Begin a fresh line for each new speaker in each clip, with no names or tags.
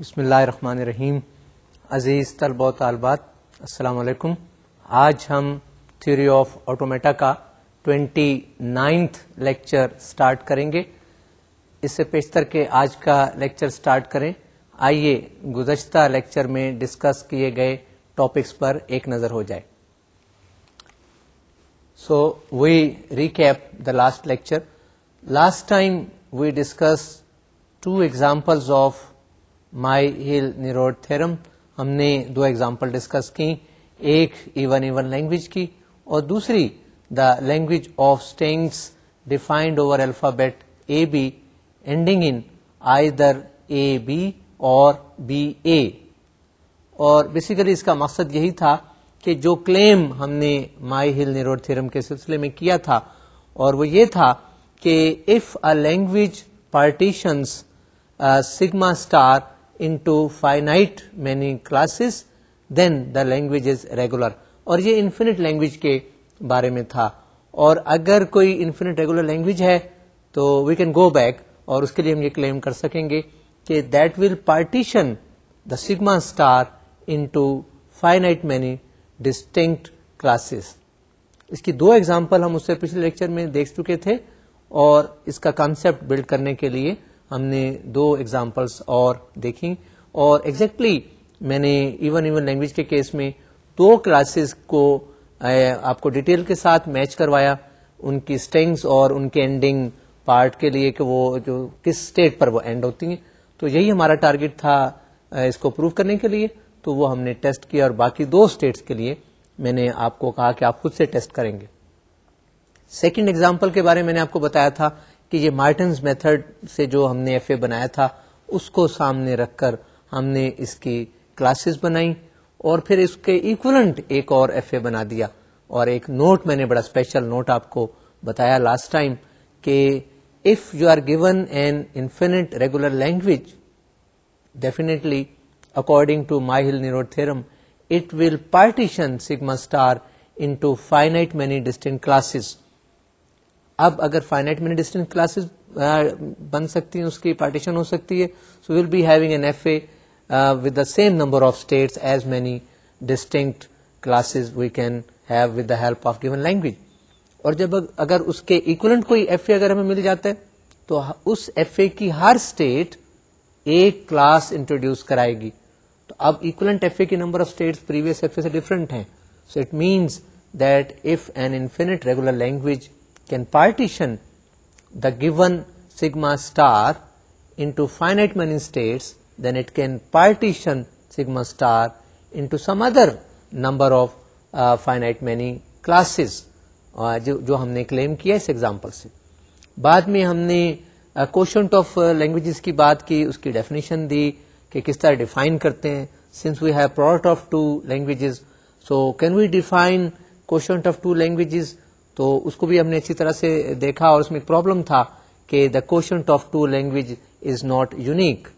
बसमान रहीम अज़ीज़ तलबा तलबात असलकुम आज हम थ्योरी ऑफ ऑटोमेटा का ट्वेंटी नाइन्थ लेक्चर स्टार्ट करेंगे इससे पेशतर के आज का लेक्चर स्टार्ट करें आइए गुजशत लेक्चर में डिस्कस किए गए टॉपिक्स पर एक नज़र हो जाए so we recap the last lecture last time we discuss two examples of Myhill Nerode theorem हमने दो एग्जाम्पल डिस्कस की एक इवन इवन लैंग्वेज की और दूसरी the language of strings defined over alphabet A B ending in either A B और B A और basically इसका मकसद यही था कि जो क्लेम हमने माई हिल निरोड थ्योरम के सिलसिले में किया था और वो ये था कि if a language partitions sigma star into finite many classes then the language is regular और ये infinite language के बारे में था और अगर कोई infinite regular language है तो we can go back और उसके लिए हम ये claim कर सकेंगे कि that will partition the sigma star into finite many distinct classes इसकी दो एग्जाम्पल हम उससे पिछले लेक्चर में देख चुके थे और इसका कॉन्सेप्ट बिल्ड करने के लिए हमने दो एग्जाम्पल्स और देखी और एग्जैक्टली exactly मैंने इवन इवन लैंग्वेज के केस में दो क्लासेस को आपको डिटेल के साथ मैच करवाया उनकी स्ट्रेंग्स और उनके एंडिंग पार्ट के लिए कि वो जो किस स्टेट पर वो एंड होती हैं तो यही हमारा टारगेट था इसको प्रूव करने के लिए तो वो हमने टेस्ट किया और बाकी दो स्टेट्स के लिए मैंने आपको कहा कि आप खुद से टेस्ट करेंगे सेकंड एग्जाम्पल के बारे में मैंने आपको बताया था कि ये मार्टिन्स मेथड से जो हमने एफ बनाया था उसको सामने रखकर हमने इसकी क्लासेस बनाई और फिर इसके इक्वलेंट एक और एफ बना दिया और एक नोट मैंने बड़ा स्पेशल नोट आपको बताया लास्ट टाइम कि if you are given an infinite regular language definitely according to Myhill-Neurot theorem, it will partition sigma star into finite many distinct classes. अब अगर फाइनाइट मिनट डिस्टेंस क्लासेस बन सकती हैं उसकी partition हो सकती है so will be having an F A with the same number of states as many distinct classes we can have with the help of given language और जब अगर उसके इक्वलेंट कोई एफ अगर हमें मिल जाता है तो उस एफ की हर स्टेट एक क्लास इंट्रोड्यूस कराएगी तो अब इक्वलेंट एफ की number of states previous F से डिफरेंट हैं so it means that if an infinite regular language can partition the given sigma star into finite many states, then it can partition sigma star into some other number of uh, finite many classes uh, जो, जो हमने claim किया इस example से बाद में हमने question of languages की बात की We डेफिनेशन दी कि किस तरह डिफाइन करते हैं since we have product of two तो उसको भी हमने अच्छी तरह से देखा और उसमें प्रॉब्लम था कि the question of two language is not unique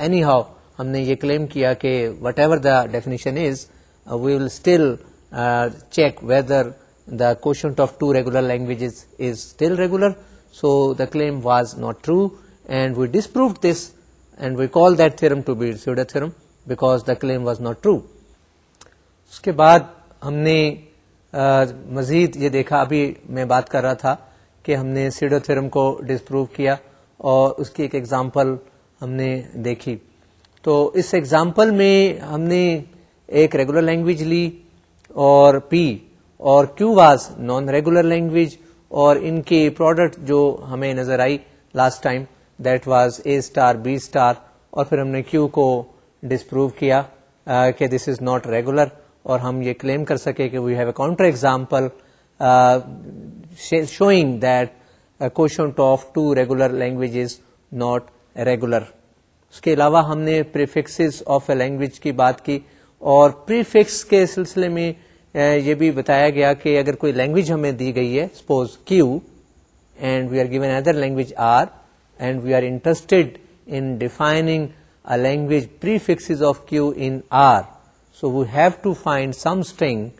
anyhow हमने ये क्लेम किया कि whatever the definition is we will still check whether the question of two regular languages is still regular so the claim was not true and we disproved this and we call that theorem to be pseudo theorem because the claim was not true उसके बाद हमने मज़ीद ये देखा अभी मैं बात कर रहा था कि हमने सीडो थ्योरम को डिस्प्रूव किया और उसकी एक एग्ज़ाम्पल हमने देखी तो इस एग्ज़ाम्पल में हमने एक रेगुलर लैंग्वेज ली और पी और Q was non regular language और इनके प्रोडक्ट जो हमें नज़र आई last time that was A star B star और फिर हमने क्यू को डिस्प्रूव किया कि दिस इज़ नॉट रेगुलर और हम ये क्लेम कर सके कि we have a counter example showing that a quotient of two regular language is not regular. उसके अलावा हमने प्रीफिक्सेस ऑफ ए लैंग्वेज की बात की और प्रीफिक्स के सिलसिले में uh, ये भी बताया गया कि अगर कोई लैंग्वेज हमें दी गई है suppose Q and we are given other language R and we are interested in defining a language prefixes of Q in R So we have to find some string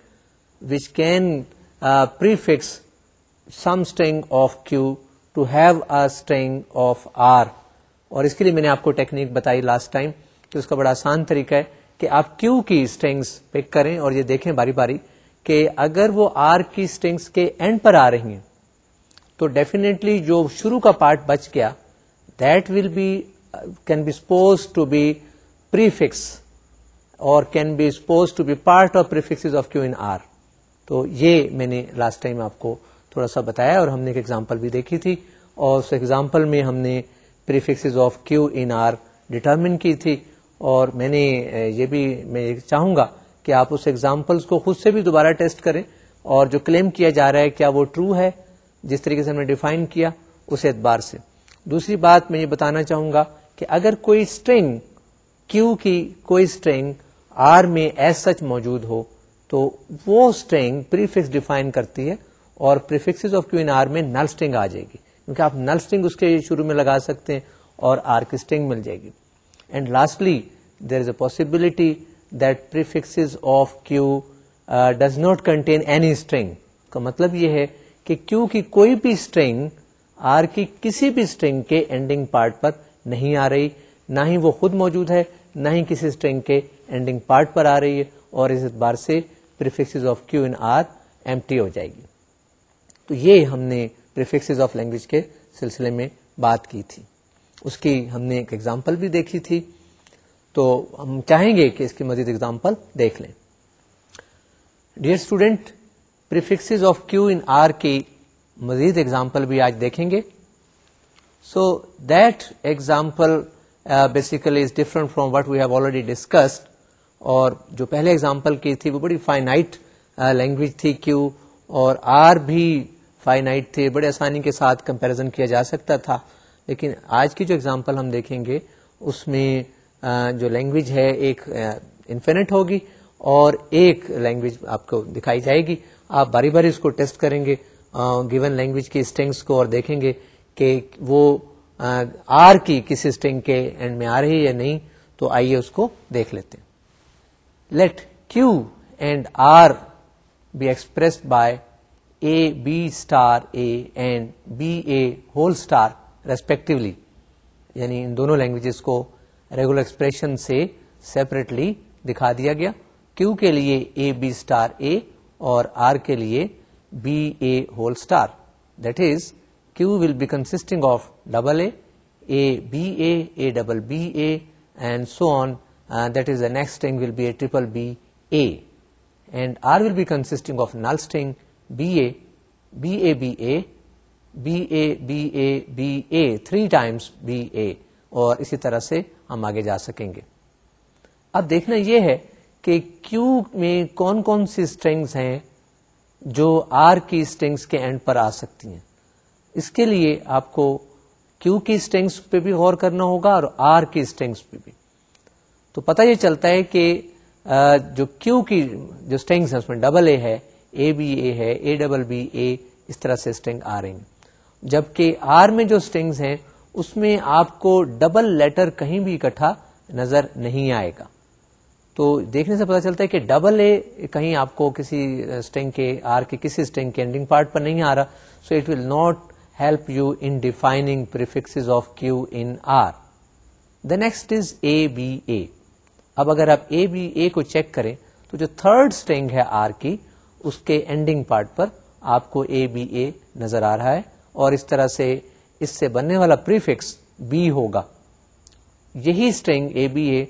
which can uh, prefix some string of Q to have a string of R और इसके लिए मैंने आपको technique बताई last time कि उसका बड़ा आसान तरीका है कि आप Q की स्ट्रिंग्स पिक करें और ये देखें बारी बारी कि अगर वो R की स्ट्रिंग्स के एंड पर आ रही हैं तो डेफिनेटली जो शुरू का पार्ट बच गया that will be can be suppose to be prefix और can be suppose to be part of prefixes of Q in R तो ये मैंने लास्ट टाइम आपको थोड़ा सा बताया और हमने एक एग्जाम्पल भी देखी थी और उस एग्जाम्पल में हमने prefixes of Q in R determine की थी और मैंने ये भी मैं चाहूंगा कि आप उस एग्जाम्पल्स को खुद से भी दोबारा टेस्ट करें और जो क्लेम किया जा रहा है क्या वो ट्रू है जिस तरीके से हमने डिफाइन किया उस एतबार से दूसरी बात मैं ये बताना चाहूंगा कि अगर कोई स्ट्रिंग क्यू की कोई स्ट्रिंग आर में एज सच मौजूद हो तो वो स्ट्रिंग प्रीफिक्स डिफाइन करती है और prefixes of Q in R में नल स्ट्रिंग आ जाएगी क्योंकि आप नल स्ट्रिंग उसके शुरू में लगा सकते हैं और आर की स्ट्रिंग मिल जाएगी and lastly there is a possibility that prefixes of Q does not contain any string का मतलब यह है कि क्यू की कोई भी स्ट्रिंग आर की किसी भी स्ट्रिंग के एंडिंग पार्ट पर नहीं आ रही ना ही वो खुद मौजूद है ना ही किसी स्ट्रिंग के एंडिंग पार्ट पर आ रही है और इस बार से prefixes of Q in R M हो जाएगी तो ये हमने प्रिफिक्सेस ऑफ लैंग्वेज के सिलसिले में बात की थी उसकी हमने एक एग्जाम्पल भी देखी थी तो हम चाहेंगे कि इसकी मजीद एग्जाम्पल देख लें dear student prefixes of Q in R की मजीद एग्जाम्पल भी आज देखेंगे so that example basically is different from what we have already discussed और जो पहले एग्जांपल की थी वो बड़ी फाइनाइट लैंग्वेज uh, थी क्यू और आर भी फाइनाइट थे बड़े आसानी के साथ कंपैरिजन किया जा सकता था लेकिन आज की जो एग्जांपल हम देखेंगे उसमें uh, जो लैंग्वेज है एक इन्फिनिट uh, होगी और एक लैंग्वेज आपको दिखाई जाएगी आप बारी बारी इसको टेस्ट करेंगे गिवन uh, लैंग्वेज की स्ट्रिंग्स को और देखेंगे कि वो आर की किसी स्ट्रिंग के एंड में आ रही है नहीं तो आइए उसको देख लेते हैं let Q and R be express by A B star A and B A whole star respectively यानी इन दोनों लैंग्वेजेस को रेगुलर एक्सप्रेशन से सेपरेटली दिखा दिया गया क्यू के लिए ए बी स्टार ए और आर के लिए B A whole star that is Q will be consisting of double A, A B A, A double B A, and so on. Uh, that is the next string will be a triple B A, and R will be consisting of null string B A, B A B A, B A B A B A three times B A और इसी तरह से हम आगे जा सकेंगे अब देखना यह है कि Q में कौन कौन सी स्ट्रिंग्स हैं جو آر کی स्ट्रिंग्स کے اینڈ پر آ سکتی ہیں इसके लिए आपको क्यू की स्ट्रेंग्स पे भी गौर करना होगा और आर की स्ट्रेंग्स पे भी तो पता ये चलता है कि जो क्यू की जो स्ट्रेंग्स है उसमें डबल ए है ए बी ए है ए डबल बी ए इस तरह से स्ट्रेंग आ रही हैं जबकि आर में जो स्ट्रिंग्स हैं उसमें आपको डबल लेटर कहीं भी इकट्ठा नजर नहीं आएगा तो देखने से पता चलता है कि डबल ए कहीं आपको किसी स्ट्रिंग के आर के किसी स्ट्रिंग के एंडिंग पार्ट पर नहीं आ रहा so it will not help you in defining prefixes of Q in R. The next is ABA. अब अगर आप ABA को चेक करें तो जो थर्ड स्ट्रिंग है R की उसके एंडिंग पार्ट पर आपको ABA नजर आ रहा है और इस तरह से इससे बनने वाला प्रीफिक्स B होगा यही स्ट्रिंग ABA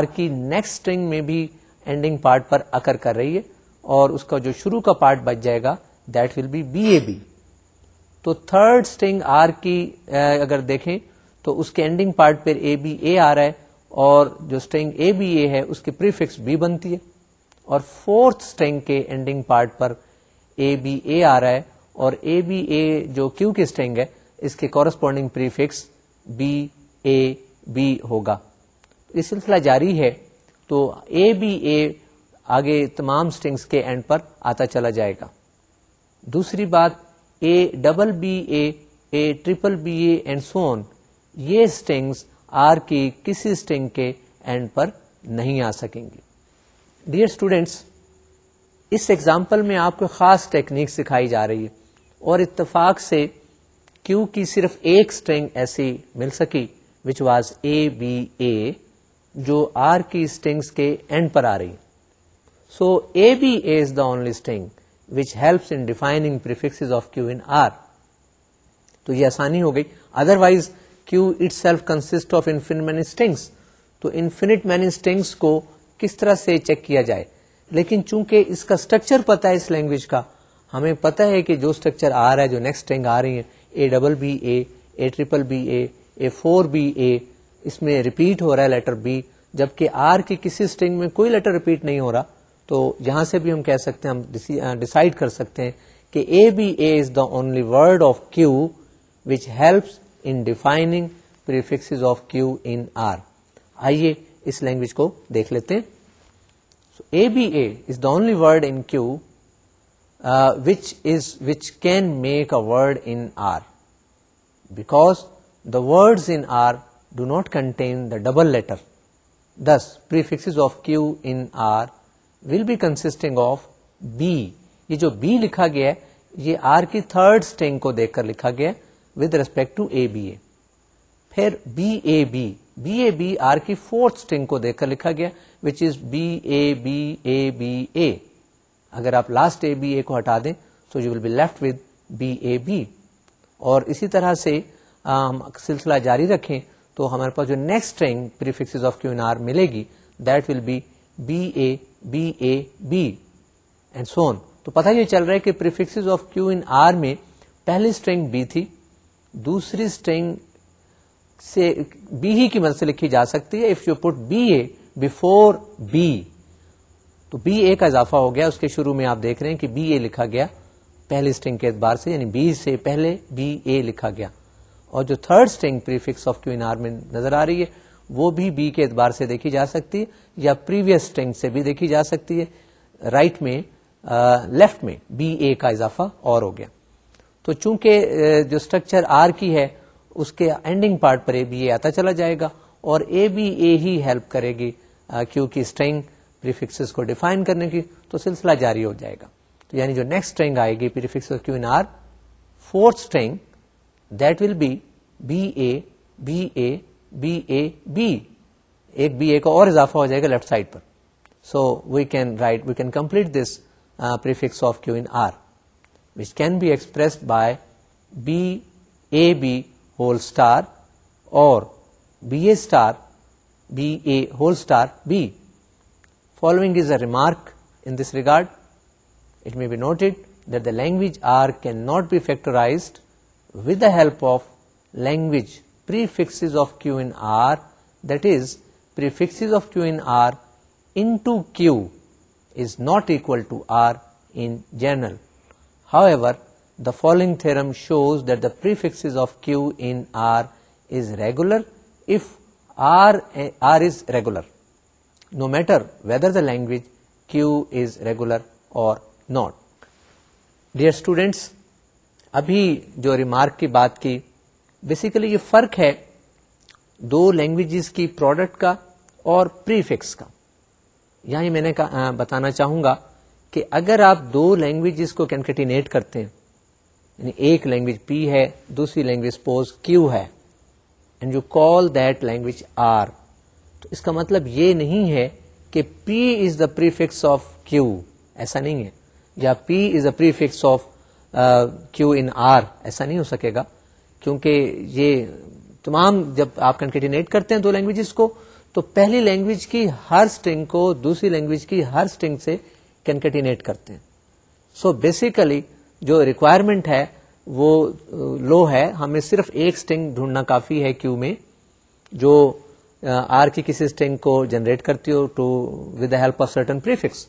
R की नेक्स्ट स्ट्रिंग में भी एंडिंग पार्ट पर अकर कर रही है और उसका जो शुरू का पार्ट बच जाएगा that will be B A B तो थर्ड स्ट्रिंग आर की अगर देखें तो उसके एंडिंग पार्ट पर ए बी ए आ रहा है और जो स्ट्रिंग ए बी ए है उसकी प्रीफिक्स बी बनती है और फोर्थ स्ट्रिंग के एंडिंग पार्ट पर ए बी ए आ रहा है और ए बी ए जो क्यू की स्ट्रिंग है इसके corresponding prefix B A B होगा ये सिलसिला जारी है तो ए बी ए आगे तमाम स्ट्रिंग्स के एंड पर आता चला जाएगा दूसरी बात A double B A, A triple B A and so on ये स्ट्रिंग्स आर की किसी स्ट्रिंग के एंड पर नहीं आ सकेंगी डियर स्टूडेंट्स इस एग्जाम्पल में आपको खास टेक्निक सिखाई जा रही है और इत्तेफाक से क्यू की सिर्फ एक स्ट्रिंग ऐसी मिल सकी विच वाज ए बी ए जो आर की स्ट्रिंग्स के एंड पर आ रही so A B A is the only string which helps in defining prefixes of Q in R. तो ये आसानी हो गई otherwise Q itself consist of infinite many strings तो इन्फिनिट मैन स्टिंग्स को किस तरह से चेक किया जाए लेकिन चूंकि इसका स्ट्रक्चर पता है इस लैंग्वेज का हमें पता है कि जो स्ट्रक्चर आ रहा है जो नेक्स्ट स्ट्रिंग आ रही है A double B A A triple B A A four B A इसमें रिपीट हो रहा है लेटर बी जबकि आर की किसी स्ट्रिंग में कोई लेटर रिपीट नहीं हो रहा तो यहाँ से भी हम कह सकते हैं हम डिसाइड कर सकते हैं कि A B A is the only word of Q which helps in defining prefixes of Q in R आइए इस लैंग्वेज को देख लेते हैं A B A is the only word in Q which is which can make a word in R because the words in R do not contain the double letter. Thus, prefixes of Q in R will be consisting of B ये जो B लिखा गया है ये are की third string को देखकर लिखा गया with respect to A B A फिर B A B B A B R की फोर्थ स्ट्रिंग को देखकर लिखा गया which is B A B A B A अगर आप लास्ट ए बी ए को हटा दें तो you will be left with B A B और इसी तरह से um, सिलसिला जारी रखें तो हमारे पास जो next string prefixes of Q in R मिलेगी that will be B A B A B and so on तो पता ये चल रहा है कि prefixes of Q in R में पहली स्ट्रिंग बी थी दूसरी स्ट्रिंग से बी ही की मदद से लिखी जा सकती है if you put B A before B तो बी ए का इजाफा हो गया उसके शुरू में आप देख रहे हैं कि बी ए लिखा गया पहली स्ट्रिंग के एतबार से यानी बी से पहले बी ए लिखा गया और जो third string prefix of Q in R में नजर आ रही है वो भी बी के एतबार से देखी जा सकती है या प्रीवियस स्ट्रेंग से भी देखी जा सकती है राइट में आ, लेफ्ट में बी ए का इजाफा और हो गया तो चूंकि जो स्ट्रक्चर आर की है उसके एंडिंग पार्ट पर ए बी ए आता चला जाएगा और ए बी ए ही हेल्प करेगी क्यू की स्ट्रेंग प्रीफिक्सेस को डिफाइन करने की तो सिलसिला जारी हो जाएगा तो यानी जो नेक्स्ट स्ट्रेंग आएगी prefix Q in R fourth string that will be B A B A B A B, a B a A B एक बी ए का और इजाफा हो जाएगा लेफ्ट साइड पर so we can write we can complete this prefix of Q in R which can whole star by B A B whole star और following is a remark in this regard. It may be noted that the language R cannot be factorized with the help of language prefixes of q in R that is prefixes of q in R into q is not equal to R in general. However, the following theorem shows that the prefixes of q in R is regular if R, R is regular no matter whether the language q is regular or not. Dear students, अभी जो remark की बात की basically ये फर्क है दो languages की प्रोडक्ट का और प्रीफिक्स का यही मैंने का, बताना चाहूंगा कि अगर आप दो लैंग्वेजेस को कैनकटिनेट करते हैं यानी एक लैंग्वेज पी है दूसरी लैंग्वेज पोज क्यू है and you call that language R तो इसका मतलब ये नहीं है कि P is the prefix of Q ऐसा नहीं है या P is the prefix of Q in R ऐसा नहीं हो सकेगा क्योंकि ये तमाम जब आप कंकेटिनेट करते हैं दो लैंग्वेजेस को तो पहली लैंग्वेज की हर स्ट्रिंग को दूसरी लैंग्वेज की हर स्ट्रिंग से कंकेटिनेट करते हैं सो so बेसिकली जो रिक्वायरमेंट है वो लो uh, है हमें सिर्फ एक स्ट्रिंग ढूंढना काफी है क्यू में जो आर uh, की किसी स्ट्रिंग को जनरेट करती हो to with the help of certain prefix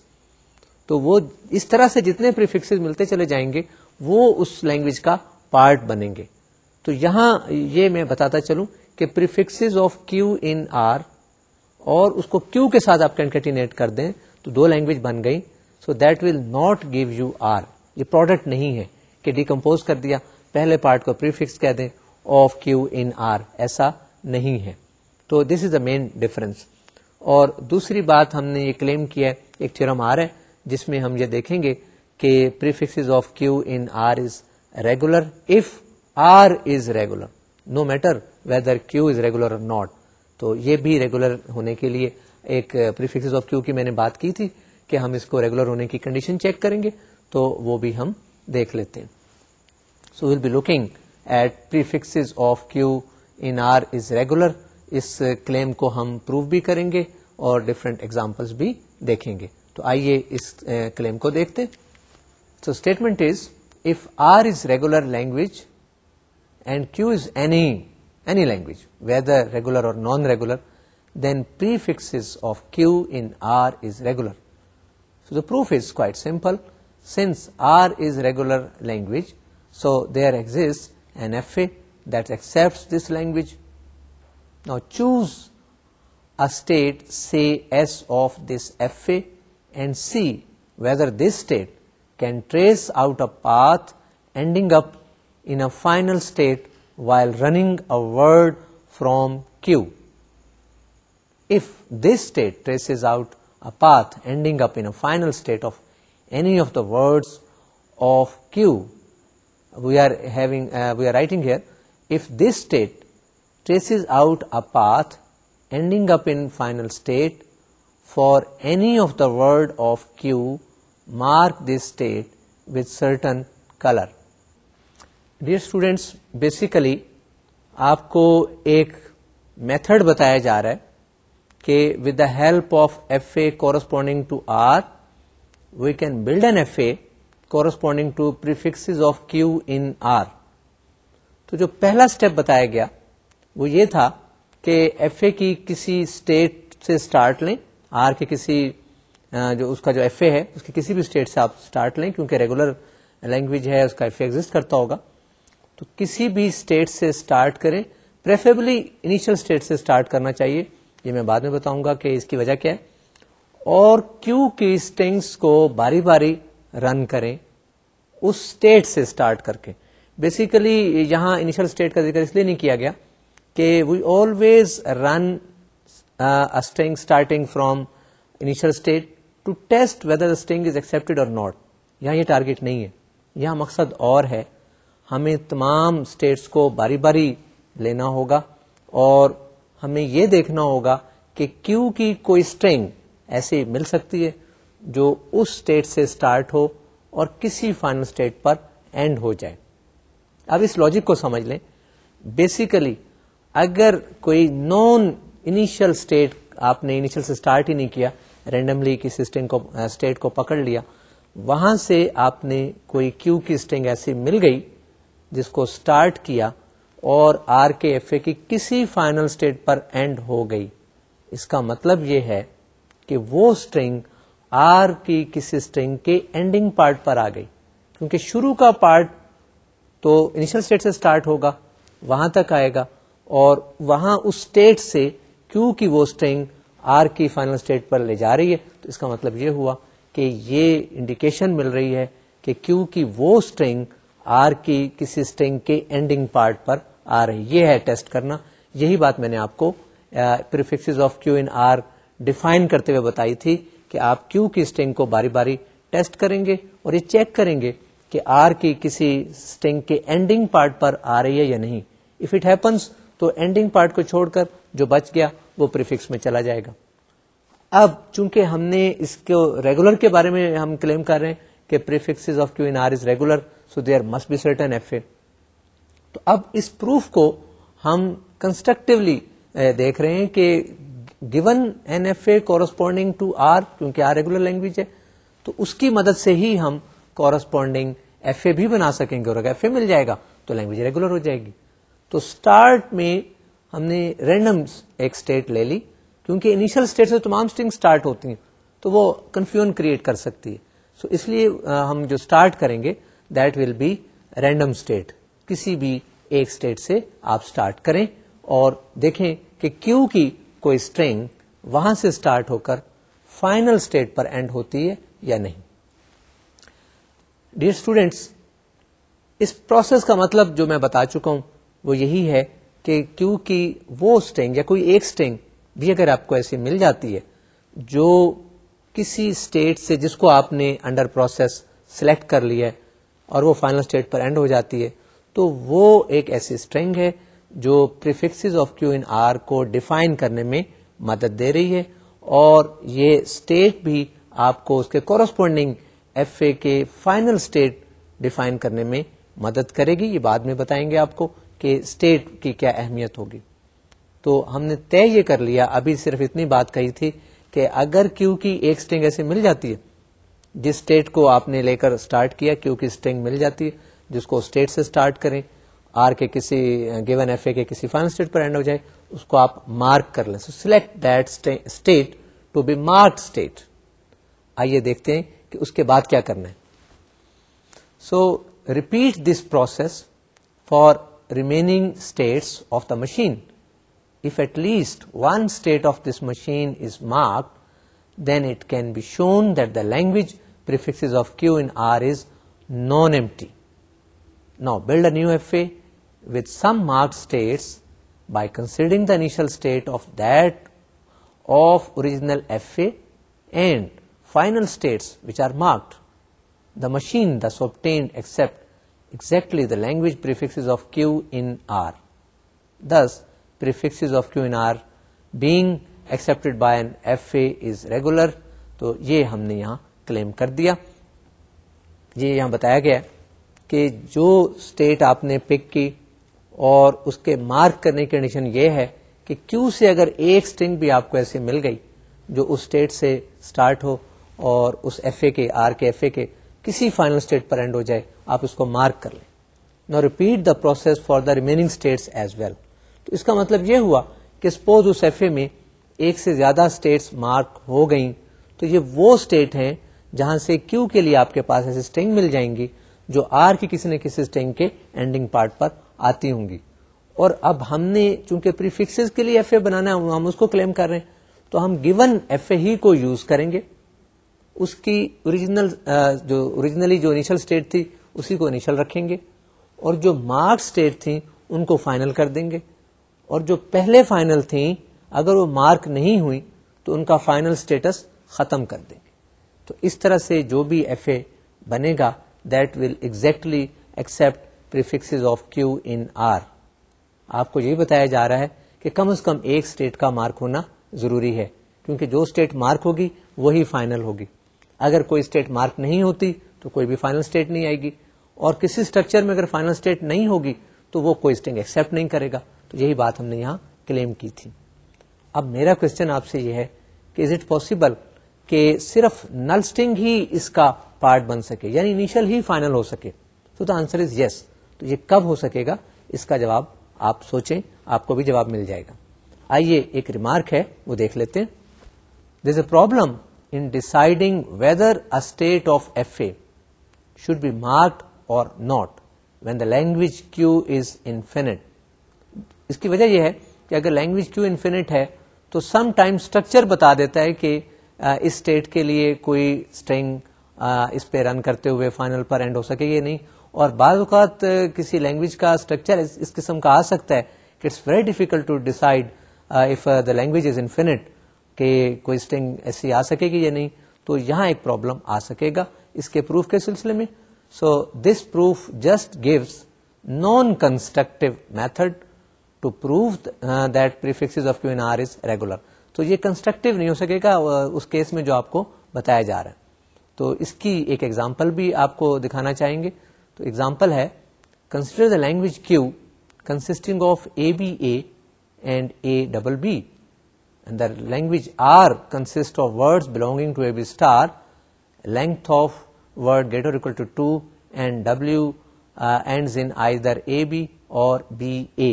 तो वो इस तरह से जितने प्रीफिक्सेस मिलते चले जाएंगे वो उस लैंग्वेज का पार्ट बनेंगे तो यहां ये मैं बताता चलूं कि prefixes of Q in R और उसको क्यू के साथ आप कंकेटिनेट कर दें तो दो लैंग्वेज बन गई so that will not give you R ये प्रोडक्ट नहीं है कि डिकम्पोज कर दिया पहले पार्ट को प्रीफिक्स कह दें ऑफ क्यू इन आर ऐसा नहीं है तो this is the main difference और दूसरी बात हमने ये क्लेम किया है एक थ्योरम आर है जिसमें हम ये देखेंगे कि prefixes of Q in R is regular if R is regular no matter whether Q is regular और नॉट तो ये भी रेगुलर होने के लिए एक प्रीफिक्सेस ऑफ क्यू की मैंने बात की थी कि हम इसको रेगुलर होने की कंडीशन चेक करेंगे तो वो भी हम देख लेते हैं so will be looking at prefixes of Q in R is regular इस क्लेम uh, को हम प्रूव भी करेंगे और डिफरेंट एग्जाम्पल्स भी देखेंगे तो आइए इस क्लेम uh, को देखते so statement is if R is regular language and Q is any, any language, whether regular or non-regular, then prefixes of Q in R is regular. So the proof is quite simple. Since R is regular language, so there exists an FA that accepts this language. Now choose a state, say S of this FA and see whether this state can trace out a path ending up in a final state while running a word from Q. If this state traces out a path ending up in a final state of any of the words of Q, we are having uh, we are writing here. If this state traces out a path ending up in final state for any of the word of Q, mark this state with certain color. Dear students basically आपको एक method बताया जा रहा है कि with the help of F A corresponding to R we can build an F A corresponding to prefixes of Q in R तो जो पहला स्टेप बताया गया वो ये था कि एफ ए की किसी स्टेट से स्टार्ट लें आर के किसी जो उसका जो एफ ए है उसकी किसी भी स्टेट से आप स्टार्ट लें क्योंकि रेगुलर लैंग्वेज है उसका एफ एग्जिस्ट करता होगा तो किसी भी स्टेट से स्टार्ट करें प्रेफरेबली इनिशियल स्टेट से स्टार्ट करना चाहिए ये मैं बाद में बताऊंगा कि इसकी वजह क्या है और क्यू की स्टिंग्स को बारी बारी रन करें उस स्टेट से स्टार्ट करके बेसिकली यहां इनिशियल स्टेट का जिक्र इसलिए नहीं किया गया कि we always run string starting from initial state to test whether the string is accepted और नॉट यहां ये टारगेट नहीं है यहां मकसद और है हमें तमाम स्टेट्स को बारी बारी लेना होगा और हमें ये देखना होगा कि क्यू की कोई स्ट्रिंग ऐसी मिल सकती है जो उस स्टेट से स्टार्ट हो और किसी फाइनल स्टेट पर एंड हो जाए अब इस लॉजिक को समझ लें बेसिकली अगर कोई नॉन इनिशियल स्टेट आपने इनिशियल से स्टार्ट ही नहीं किया रेंडमली किसी स्ट्रिंग को स्टेट को पकड़ लिया वहां से आपने कोई क्यू की स्ट्रिंग ऐसी मिल गई जिसको स्टार्ट किया और आर के एफ ए की किसी फाइनल स्टेट पर एंड हो गई इसका मतलब यह है कि वो स्ट्रिंग आर की किसी स्ट्रिंग के एंडिंग पार्ट पर आ गई क्योंकि शुरू का पार्ट तो इनिशियल स्टेट से स्टार्ट होगा वहां तक आएगा और वहां उस स्टेट से क्योंकि वो स्ट्रिंग आर की फाइनल स्टेट पर ले जा रही है तो इसका मतलब ये हुआ कि ये इंडिकेशन मिल रही है कि क्योंकि वो स्ट्रिंग आर की किसी स्ट्रिंग के एंडिंग पार्ट पर आ रही ये है टेस्ट करना यही बात मैंने आपको prefixes of Q in R define करते हुए बताई थी कि आप क्यू की स्ट्रिंग को बारी बारी टेस्ट करेंगे और ये चेक करेंगे कि आर की किसी स्ट्रिंग के एंडिंग पार्ट पर आ रही है या नहीं इफ इट हैपन्स तो एंडिंग पार्ट को छोड़कर जो बच गया वो प्रिफिक्स में चला जाएगा अब चूंकि हमने इसको रेगुलर के बारे में हम क्लेम कर रहे हैं कि prefixes of Q in R is regular so there must be certain F तो अब इस प्रूफ को हम कंस्ट्रक्टिवली eh, देख रहे हैं कि given an F A corresponding to R क्योंकि आर रेगुलर लैंग्वेज है तो उसकी मदद से ही हम कॉरस्पॉन्डिंग एफ ए भी बना सकेंगे और अगर एफ ए मिल जाएगा तो लैंग्वेज रेगुलर हो जाएगी तो स्टार्ट में हमने रैंडम एक स्टेट ले ली क्योंकि इनिशियल स्टेट से तमाम स्ट्रिंग स्टार्ट होती हैं तो वो कन्फ्यूजन क्रिएट कर सकती है सो so, इसलिए eh, हम जो स्टार्ट करेंगे that will be random state किसी भी एक स्टेट से आप स्टार्ट करें और देखें कि क्यू की कोई स्ट्रिंग वहां से स्टार्ट होकर फाइनल स्टेट पर एंड होती है या नहीं डियर स्टूडेंट्स इस प्रोसेस का मतलब जो मैं बता चुका हूं वो यही है कि क्यू की वो स्ट्रिंग या कोई एक स्ट्रिंग भी अगर आपको ऐसी मिल जाती है जो किसी स्टेट से जिसको आपने अंडर प्रोसेस सिलेक्ट कर लिया है और वो फाइनल स्टेट पर एंड हो जाती है तो वो एक ऐसी स्ट्रिंग है जो prefixes of Q in R को डिफाइन करने में मदद दे रही है और ये स्टेट भी आपको उसके कॉरस्पॉन्डिंग एफ के फाइनल स्टेट डिफाइन करने में मदद करेगी ये बाद में बताएंगे आपको कि स्टेट की क्या अहमियत होगी तो हमने तय ये कर लिया अभी सिर्फ इतनी बात कही थी कि अगर क्यू की एक स्ट्रिंग ऐसे मिल जाती है जिस स्टेट को आपने लेकर स्टार्ट किया क्योंकि स्ट्रिंग मिल जाती है जिसको स्टेट से स्टार्ट करें आर के किसी गिवन एफ ए के किसी फाइनल स्टेट पर एंड हो जाए उसको आप मार्क कर लें so select that state to be mark state आइए देखते हैं कि उसके बाद क्या करना है so repeat this process for remaining states of the machine. If at least one state of this machine is marked, then it can be shown that the language prefixes of Q in R is non-empty. Now build a new FA with some marked states by considering the initial state of that of original FA and final states which are marked. The machine thus obtained accept exactly the language prefixes of Q in R. Thus, prefixes of Q in R being accepted by an F A is regular तो ये हमने यहाँ claim कर दिया ये यहाँ बताया गया कि जो स्टेट आपने पिक की और उसके मार्क करने की कंडीशन ये है कि क्यू से अगर एक स्ट्रिंग भी आपको ऐसी मिल गई जो उस स्टेट से स्टार्ट हो और उस एफ के आर के एफ के किसी फाइनल स्टेट पर एंड हो जाए आप उसको मार्क कर लें no repeat the process for the remaining states as well तो इसका मतलब यह हुआ कि सपोज उस एफ में एक से ज़्यादा स्टेट्स मार्क हो गई तो ये वो स्टेट हैं जहां से क्यू के लिए आपके पास ऐसी स्ट्रिंग मिल जाएंगी जो आर की किसी न किसी स्ट्रिंग के एंडिंग पार्ट पर आती होंगी और अब हमने चूंकि प्रीफिक्सेस के लिए एफ बनाना है हम उसको क्लेम कर रहे हैं तो हम गिवन एफ ही को यूज करेंगे उसकी ओरिजिनल जो ओरिजिनली जो इनिशियल स्टेट थी उसी को इनिशियल रखेंगे और जो मार्क स्टेट थी उनको फाइनल कर देंगे और जो पहले फाइनल थी अगर वो मार्क नहीं हुई तो उनका फाइनल स्टेटस ख़त्म कर देंगे तो इस तरह से जो भी एफ ए बनेगा that will exactly accept prefixes of Q in R आपको यही बताया जा रहा है कि कम से कम एक स्टेट का मार्क होना ज़रूरी है क्योंकि जो स्टेट मार्क होगी वही फाइनल होगी अगर कोई स्टेट मार्क नहीं होती तो कोई भी फाइनल स्टेट नहीं आएगी और किसी स्ट्रक्चर में अगर फाइनल स्टेट नहीं होगी तो वो कोई स्टेट एक्सेप्ट नहीं करेगा तो यही बात हमने यहाँ क्लेम की थी अब मेरा क्वेश्चन आपसे यह है कि इज इट पॉसिबल कि सिर्फ नल स्टिंग ही इसका पार्ट बन सके यानी इनिशियल ही फाइनल हो सके तो द आंसर इज यस तो ये कब हो सकेगा इसका जवाब आप सोचें आपको भी जवाब मिल जाएगा आइए एक रिमार्क है वो देख लेते हैं there's a problem in deciding whether a state of FA should be marked or not when the language Q is infinite. इसकी वजह यह है कि अगर language Q infinite है तो सम टाइम स्ट्रक्चर बता देता है कि uh, इस स्टेट के लिए कोई स्ट्रिंग uh, इस पे रन करते हुए फाइनल पर एंड हो सके ये नहीं और बाज़ात uh, किसी लैंग्वेज का स्ट्रक्चर इस, इस किस्म का आ सकता है कि it's very difficult to decide if the language is infinite कि कोई स्ट्रिंग ऐसी आ सकेगी या नहीं तो यहाँ एक प्रॉब्लम आ सकेगा इसके प्रूफ के सिलसिले में so this proof just gives non constructive method to prove that prefixes of Q in R is regular तो ये कंस्ट्रक्टिव नहीं हो सकेगा उस केस में जो आपको बताया जा रहा है तो इसकी एक एग्जाम्पल भी आपको दिखाना चाहेंगे तो एग्जाम्पल है consider the language Q consisting of A B A and A double B and the language R consists of words belonging to AB star, length of word greater or equal to 2 and W uh, ends in either AB or BA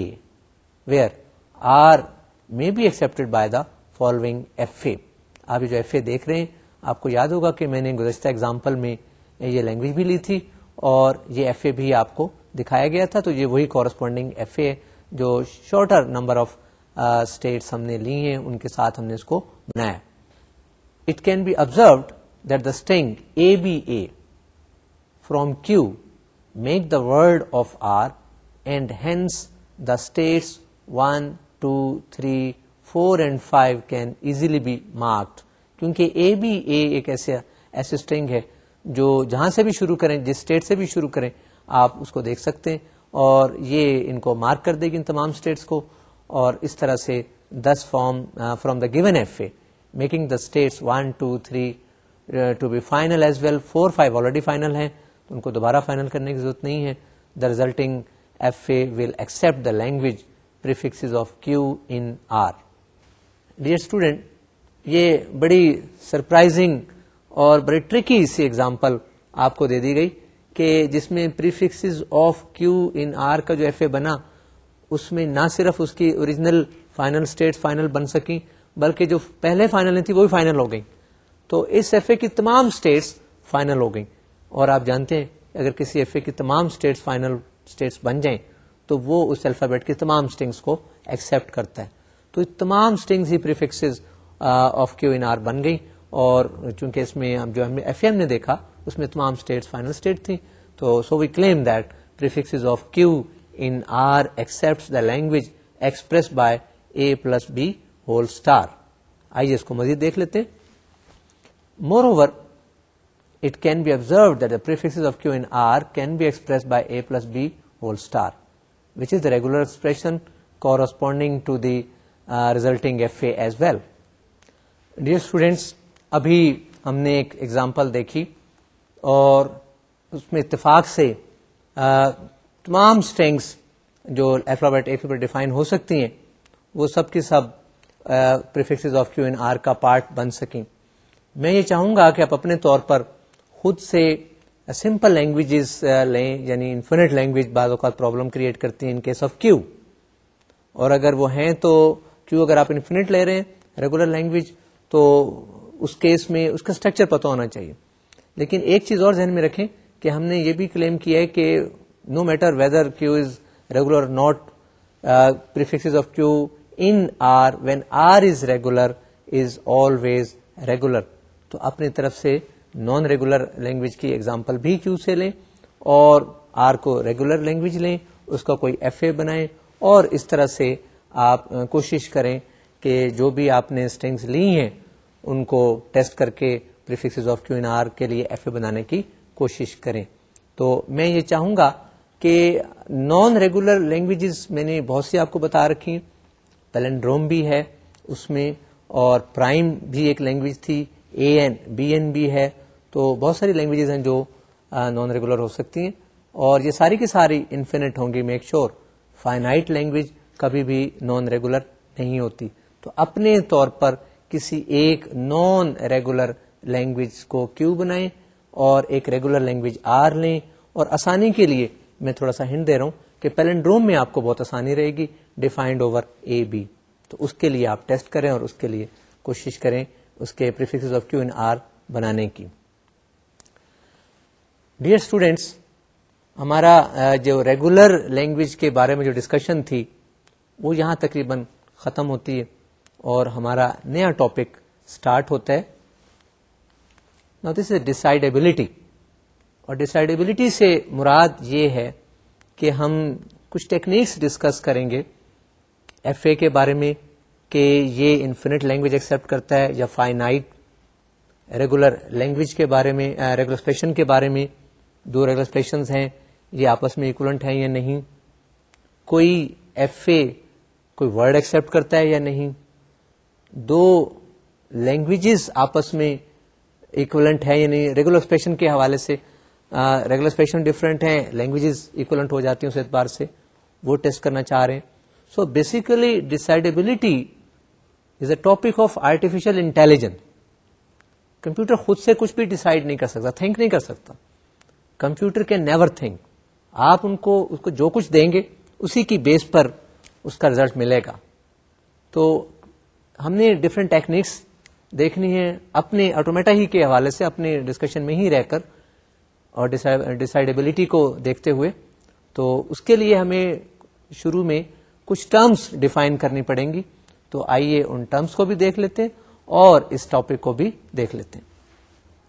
where R may be accepted by the following FA. आप ये जो FA देख रहे हैं आपको याद होगा कि मैंने गुजशत एग्जाम्पल में ये लैंग्वेज भी ली थी और ये एफ भी आपको दिखाया गया था तो ये वही कॉरस्पॉन्डिंग एफ जो शॉर्टर नंबर ऑफ स्टेट्स हमने ली हैं उनके साथ हमने इसको बनाया it can be observed that the string ABA from Q make the word of R and hence the states one two three four and five can easily be marked क्योंकि A B ए एक ऐसे ऐसे string है जो जहां से भी शुरू करें जिस स्टेट से भी शुरू करें आप उसको देख सकते हैं और ये इनको मार्क कर देगी इन तमाम स्टेट्स को और इस तरह से thus form from the given F A making the states one two three two be final as well four five already final है तो उनको दोबारा फाइनल करने की जरूरत नहीं है the resulting F A will accept the language prefixes of Q in R dear student ये बड़ी सरप्राइजिंग और बड़ी ट्रिकी सी एग्जाम्पल आपको दे दी गई कि जिसमें prefixes of Q in R का जो एफ ए बना उसमें ना सिर्फ उसकी ओरिजिनल फाइनल स्टेट फाइनल बन सकी बल्कि जो पहले फाइनल थी वो भी फाइनल हो गई तो इस एफ ए की तमाम स्टेट्स फाइनल हो गई और आप जानते हैं अगर किसी एफ ए की तमाम स्टेट्स फाइनल स्टेट्स बन जाएं तो वो उस अल्फ़ाबेट की तमाम स्ट्रिंग्स को एक्सेप्ट करता है तो तमाम स्ट्रिंग्स ही prefixes of Q in R बन गई और चूंकि इसमें हम जो हमने एफ ने देखा उसमें तमाम स्टेट्स फाइनल स्टेट थी तो so we claim that prefixes of Q in R accept the language express by A plus B whole star आइए इसको मजीद देख लेते हैं moreover it can be observed that the prefixes of q and r can be expressed by a plus b whole star which is the regular expression corresponding to the uh, resulting FA as well. Dear students, अभी हमने एक example देखी और उसमें इतफाक से आ, uh, तमाम स्ट्रेंग्स जो एल्फाबेट ए पर डिफाइन हो सकती हैं वो सब की सब prefixes of Q in R का पार्ट बन सकें मैं ये चाहूँगा कि आप अपने तौर पर खुद से सिंपल लैंग्वेजेस लें यानी इन्फिनिट लैंग्वेज बाज़ात प्रॉब्लम क्रिएट करती हैं इन केस ऑफ क्यू और अगर वो हैं तो क्यू अगर आप इन्फिनिट ले रहे हैं रेगुलर लैंग्वेज तो उस केस में उसका स्ट्रक्चर पता होना चाहिए लेकिन एक चीज़ और जहन में रखें कि हमने ये भी क्लेम किया है कि no matter whether Q is regular not prefixes of Q in R when R is regular is always regular तो अपनी तरफ से नॉन रेगुलर लैंग्वेज की एग्जाम्पल भी क्यू से लें और आर को रेगुलर लैंग्वेज लें उसका कोई एफ ए बनाएं और इस तरह से आप कोशिश करें कि जो भी आपने स्ट्रिंग्स ली हैं उनको टेस्ट करके prefixes of Q in R के लिए एफ ए बनाने की कोशिश करें तो मैं ये चाहूंगा कि नॉन रेगुलर लैंग्वेजेस मैंने बहुत सी आपको बता रखी पेलेंड्रोम भी है उसमें और प्राइम भी एक लैंग्वेज थी ए एन बी एन भी है तो बहुत सारी लैंग्वेजेस हैं जो नॉन रेगुलर हो सकती हैं और ये सारी की सारी इन्फिनिट होंगी मेक श्योर फाइनाइट लैंग्वेज कभी भी नॉन रेगुलर नहीं होती तो अपने तौर पर किसी एक नॉन रेगुलर लैंग्वेज को क्यू बनाएं और एक रेगुलर लैंग्वेज आर लें और आसानी के लिए मैं थोड़ा सा हिंट दे रहा हूं कि पेलेंड्रोम में आपको बहुत आसानी रहेगी डिफाइंड ओवर ए बी तो उसके लिए आप टेस्ट करें और उसके लिए कोशिश करें उसके prefix of Q in R बनाने की डियर स्टूडेंट्स हमारा जो रेगुलर लैंग्वेज के बारे में जो डिस्कशन थी वो यहाँ तकरीबन ख़त्म होती है और हमारा नया टॉपिक स्टार्ट होता है नाउ दिस इज डिसाइडेबिलिटी और डिसाइडेबिलिटी से मुराद ये है कि हम कुछ टेक्निक्स डिस्कस करेंगे एफ के बारे में कि ये इन्फिनिट लैंग्वेज एक्सेप्ट करता है या फाइनाइट रेगुलर लैंग्वेज के बारे में रेगुलर एक्सप्रेशन के बारे में जो रेगुलेशन हैं ये आपस में इक्वलेंट हैं या नहीं कोई एफ ए कोई वर्ड एक्सेप्ट करता है या नहीं दो लैंग्वेजेस आपस में इक्वलेंट है या नहीं रेगुलर एक्सप्रेशन के हवाले से रेगुलर एक्सप्रेशन डिफरेंट हैं लैंग्वेजेस इक्वलेंट हो जाती हैं उस एतबार से वो टेस्ट करना चाह रहे हैं so basically decidability is a topic of artificial intelligence computer खुद से कुछ भी डिसाइड नहीं कर सकता थिंक नहीं कर सकता कंप्यूटर कैन नेवर थिंक आप उनको उसको जो कुछ देंगे उसी की बेस पर उसका रिजल्ट मिलेगा तो हमने डिफरेंट टेक्निक्स देखनी है अपने ऑटोमेटा ही के हवाले से अपने डिस्कशन में ही रहकर और डिसाइडेबिलिटी को देखते हुए तो उसके लिए हमें शुरू में कुछ टर्म्स डिफाइन करनी पड़ेंगी तो आइए उन टर्म्स को भी देख लेते हैं और इस टॉपिक को भी देख लेते हैं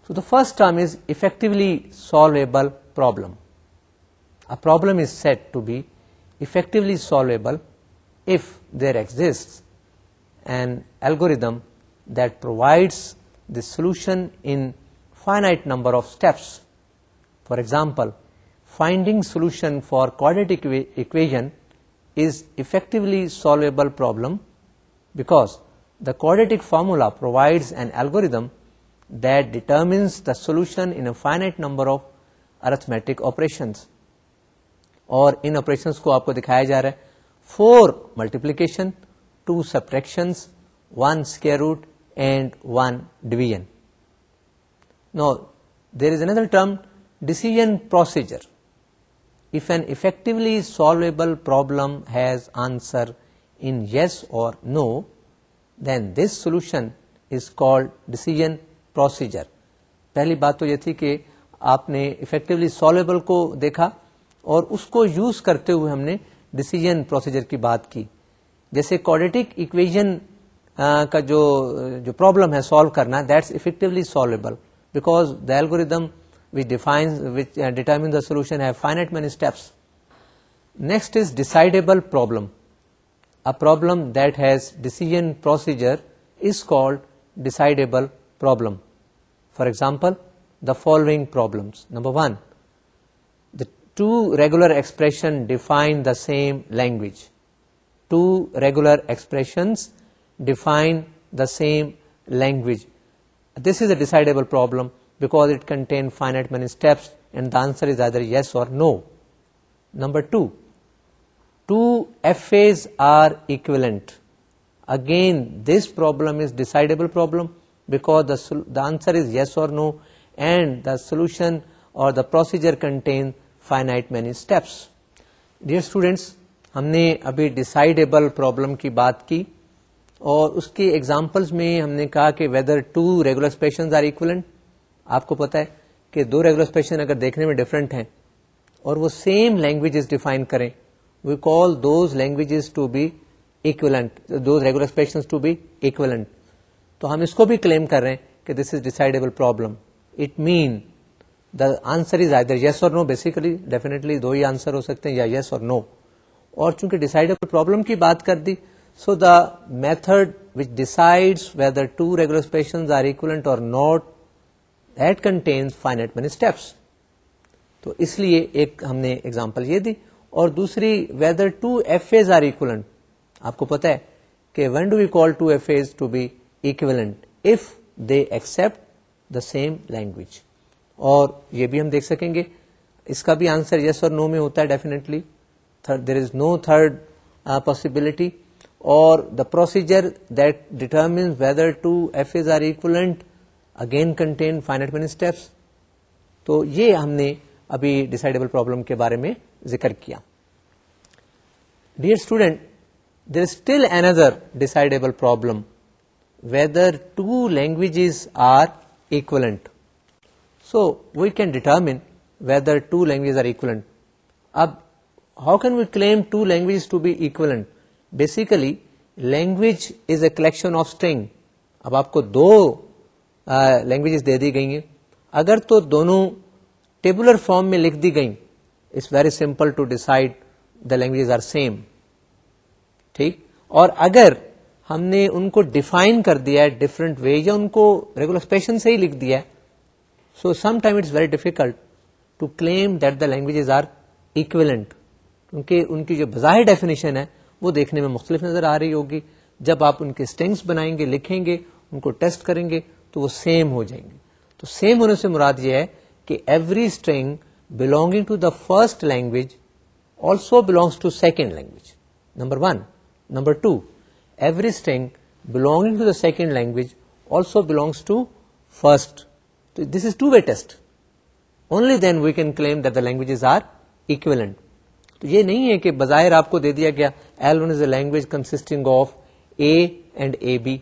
So the first term is effectively solvable problem. A problem is said to be effectively solvable if there exists an algorithm that provides the solution in finite number of steps. For example, finding solution for quadratic equation is effectively solvable problem because the quadratic formula provides an algorithm that determines the solution in a finite number of arithmetic operations. or in operations. को आपको दिखाया जा रहा है four multiplication two subtractions one square root and one division no there is another term if an effectively solvable problem has answer in yes or no, then this solution is called decision procedure पहली बात तो ये थी कि आपने effectively soluble को देखा और उसको यूज करते हुए हमने डिसीजन प्रोसीजर की बात की जैसे क्वाड्रेटिक इक्वेशन का जो जो प्रॉब्लम है सॉल्व करना that's effectively solvable because the algorithm which defines which determine the solution है finite many steps next is decidable problem a problem that has decision procedure is called decidable problem. For example, the following problems. Number one, the two regular expression define the same language. Two regular expressions define the same language. This is a decidable problem because it contains finite many steps and the answer is either yes or no. Number two, two FAs are equivalent. Again, this problem is decidable problem because the, the answer is yes or no and the solution or the procedure contains finite many steps. Dear students, हमने अभी decidable problem की बात की और उसके examples में हमने कहा कि whether two regular expression are equivalent आपको पता है कि दो रेगुलर स्पेशन अगर देखने में डिफरेंट हैं और वो सेम लैंग्वेजेस डिफाइन करें we call those languages to be equivalent, those regular expressions to be equivalent. तो हम इसको भी क्लेम कर रहे हैं कि this is decidable problem it mean the answer is either yes or no basically definitely दो ही आंसर हो सकते हैं या येस और नो और चूंकि डिसाइडेबल प्रॉब्लम की बात कर दी so the method which decides whether two regular expression are equivalent or not that contains finite many steps तो इसलिए एक हमने एग्जाम्पल ये दी और दूसरी whether two F as are equivalent आपको पता है कि when do we call two F As to be equivalent if they accept the same language. और ये भी हम देख सकेंगे इसका भी आंसर यस और नो में होता है definitely there is no third possibility और the procedure that determines whether two F as are equivalent again contain finite many steps तो ये हमने अभी डिसाइडेबल प्रॉब्लम के बारे में जिक्र किया dear student there is still another decidable problem whether two languages are equivalent. So we can determine whether two languages are equivalent. Ab, how can we claim two languages to be equivalent? Basically, language is a collection of string. अब आपको दो languages दे दी गई हैं अगर तो दोनों tabular form में लिख दी गई it's very simple to decide the languages are same हमने उनको डिफाइन कर दिया है डिफरेंट वे या उनको रेगुलर एक्सप्रेशन से ही लिख दिया है so sometime it's very difficult to claim that the languages are equivalent क्योंकि उनकी जो बाहर डेफिनेशन है वो देखने में मुख्तलिफ नजर आ रही होगी जब आप उनके स्टिंग्स बनाएंगे लिखेंगे उनको टेस्ट करेंगे तो वो सेम हो जाएंगे तो सेम होने से मुराद ये है कि every string belonging to the first language also belongs to second language number one number two every string belonging to the second language also belongs to first. So this is two-way test. Only then we can claim that the languages are equivalent. तो ये नहीं है कि बाहिर आपको दे दिया गया L one is a language consisting of A and A B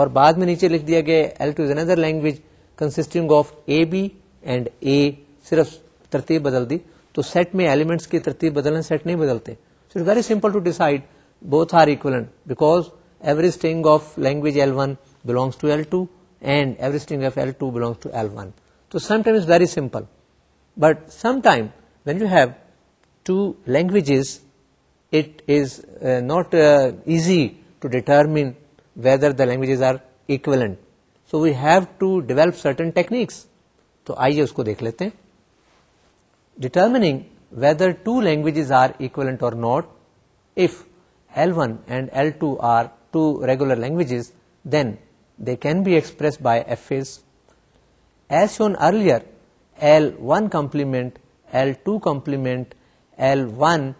और बाद में नीचे लिख दिया गया L two is another language consisting of A B and A सिर्फ तरतीब बदल दी तो सेट में एलिमेंट्स की तरतीब बदलना सेट नहीं बदलते so it very simple to decide both are equivalent because every string of language L1 belongs to L2 and every string of L2 belongs to L1. So sometimes it's very simple. But sometimes when you have two languages, it is uh, not uh, easy to determine whether the languages are equivalent. So we have to develop certain techniques. So आइए उसको देख लेते Determining whether two languages are equivalent or not if L1 and L2 are two regular languages, then they can be expressed by f As shown earlier, L1 complement, L2 complement, L1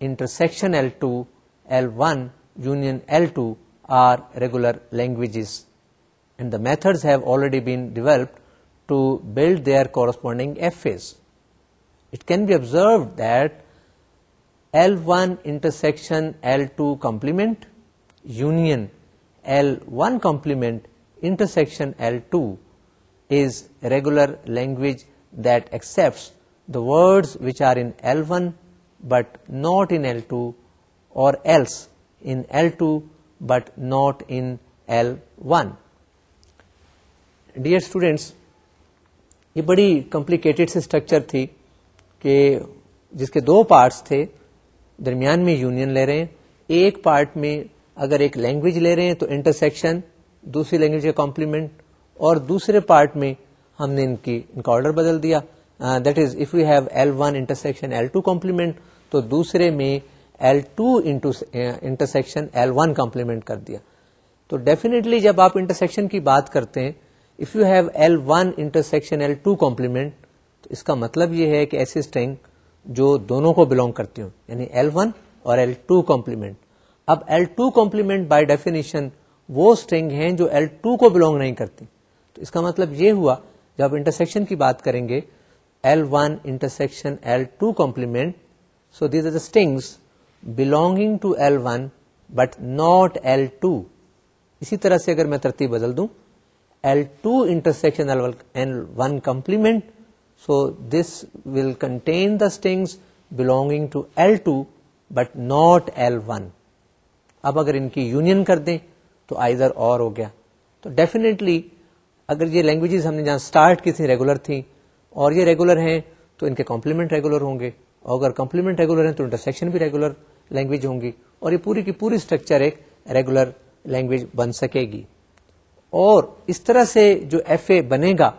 intersection L2, L1 union L2 are regular languages. And the methods have already been developed to build their corresponding f It can be observed that L1 intersection L2 complement union L1 complement intersection L2 is regular language that accepts the words which are in L1 but not in L2 or else in L2 but not in L1. Dear students, ये बड़ी complicated सी structure थी कि जिसके दो parts थे दरमियान में union ले रहे हैं एक पार्ट में अगर एक लैंग्वेज ले रहे हैं तो इंटरसेक्शन दूसरी लैंग्वेज का कॉम्प्लीमेंट और दूसरे पार्ट में हमने इनकी इनका ऑर्डर बदल दिया that is if you have L one intersection L two complement तो दूसरे में L two into intersection L one complement कर दिया तो डेफिनेटली जब आप इंटरसेक्शन की बात करते हैं if you have L one intersection L two complement तो इसका मतलब यह है कि ऐसी स्ट्रिंग जो दोनों को बिलोंग करती हूँ यानी L1 और L2 कॉम्प्लीमेंट अब L2 कॉम्प्लीमेंट बाय डेफिनेशन वो स्ट्रिंग हैं जो L2 को बिलोंग नहीं करती तो इसका मतलब ये हुआ जब आप इंटरसेक्शन की बात करेंगे L1 intersection L2 complement so these are the strings belonging to L1 but not L2 इसी तरह से अगर मैं तरतीब बदल दूं L2 intersection L1 complement So this will contain the strings belonging to L2 but not L1. अब अगर इनकी यूनियन कर दें तो आइदर और हो गया तो डेफिनेटली अगर ये लैंग्वेजेस हमने जहाँ स्टार्ट की थी रेगुलर थी और ये रेगुलर हैं तो इनके कॉम्प्लीमेंट रेगुलर होंगे और अगर कॉम्प्लीमेंट रेगुलर हैं तो इंटरसेक्शन भी रेगुलर लैंग्वेज होंगी और ये पूरी की पूरी स्ट्रक्चर एक रेगुलर लैंग्वेज बन सकेगी और इस तरह से जो एफ बनेगा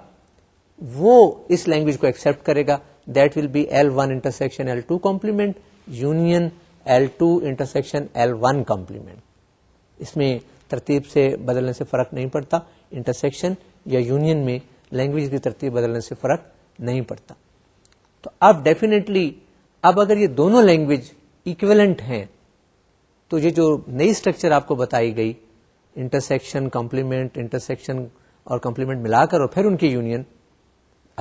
वो इस लैंग्वेज को एक्सेप्ट करेगा that will be L one intersection L two complement union L two intersection L one complement इसमें तरतीब से बदलने से फर्क नहीं पड़ता इंटरसेक्शन या यूनियन में लैंग्वेज की तरतीब बदलने से फर्क नहीं पड़ता तो अब डेफिनेटली अब अगर ये दोनों लैंग्वेज इक्वलेंट हैं तो ये जो नई स्ट्रक्चर आपको बताई गई इंटरसेक्शन कॉम्प्लीमेंट इंटरसेक्शन और कॉम्प्लीमेंट मिलाकर और फिर उनकी यूनियन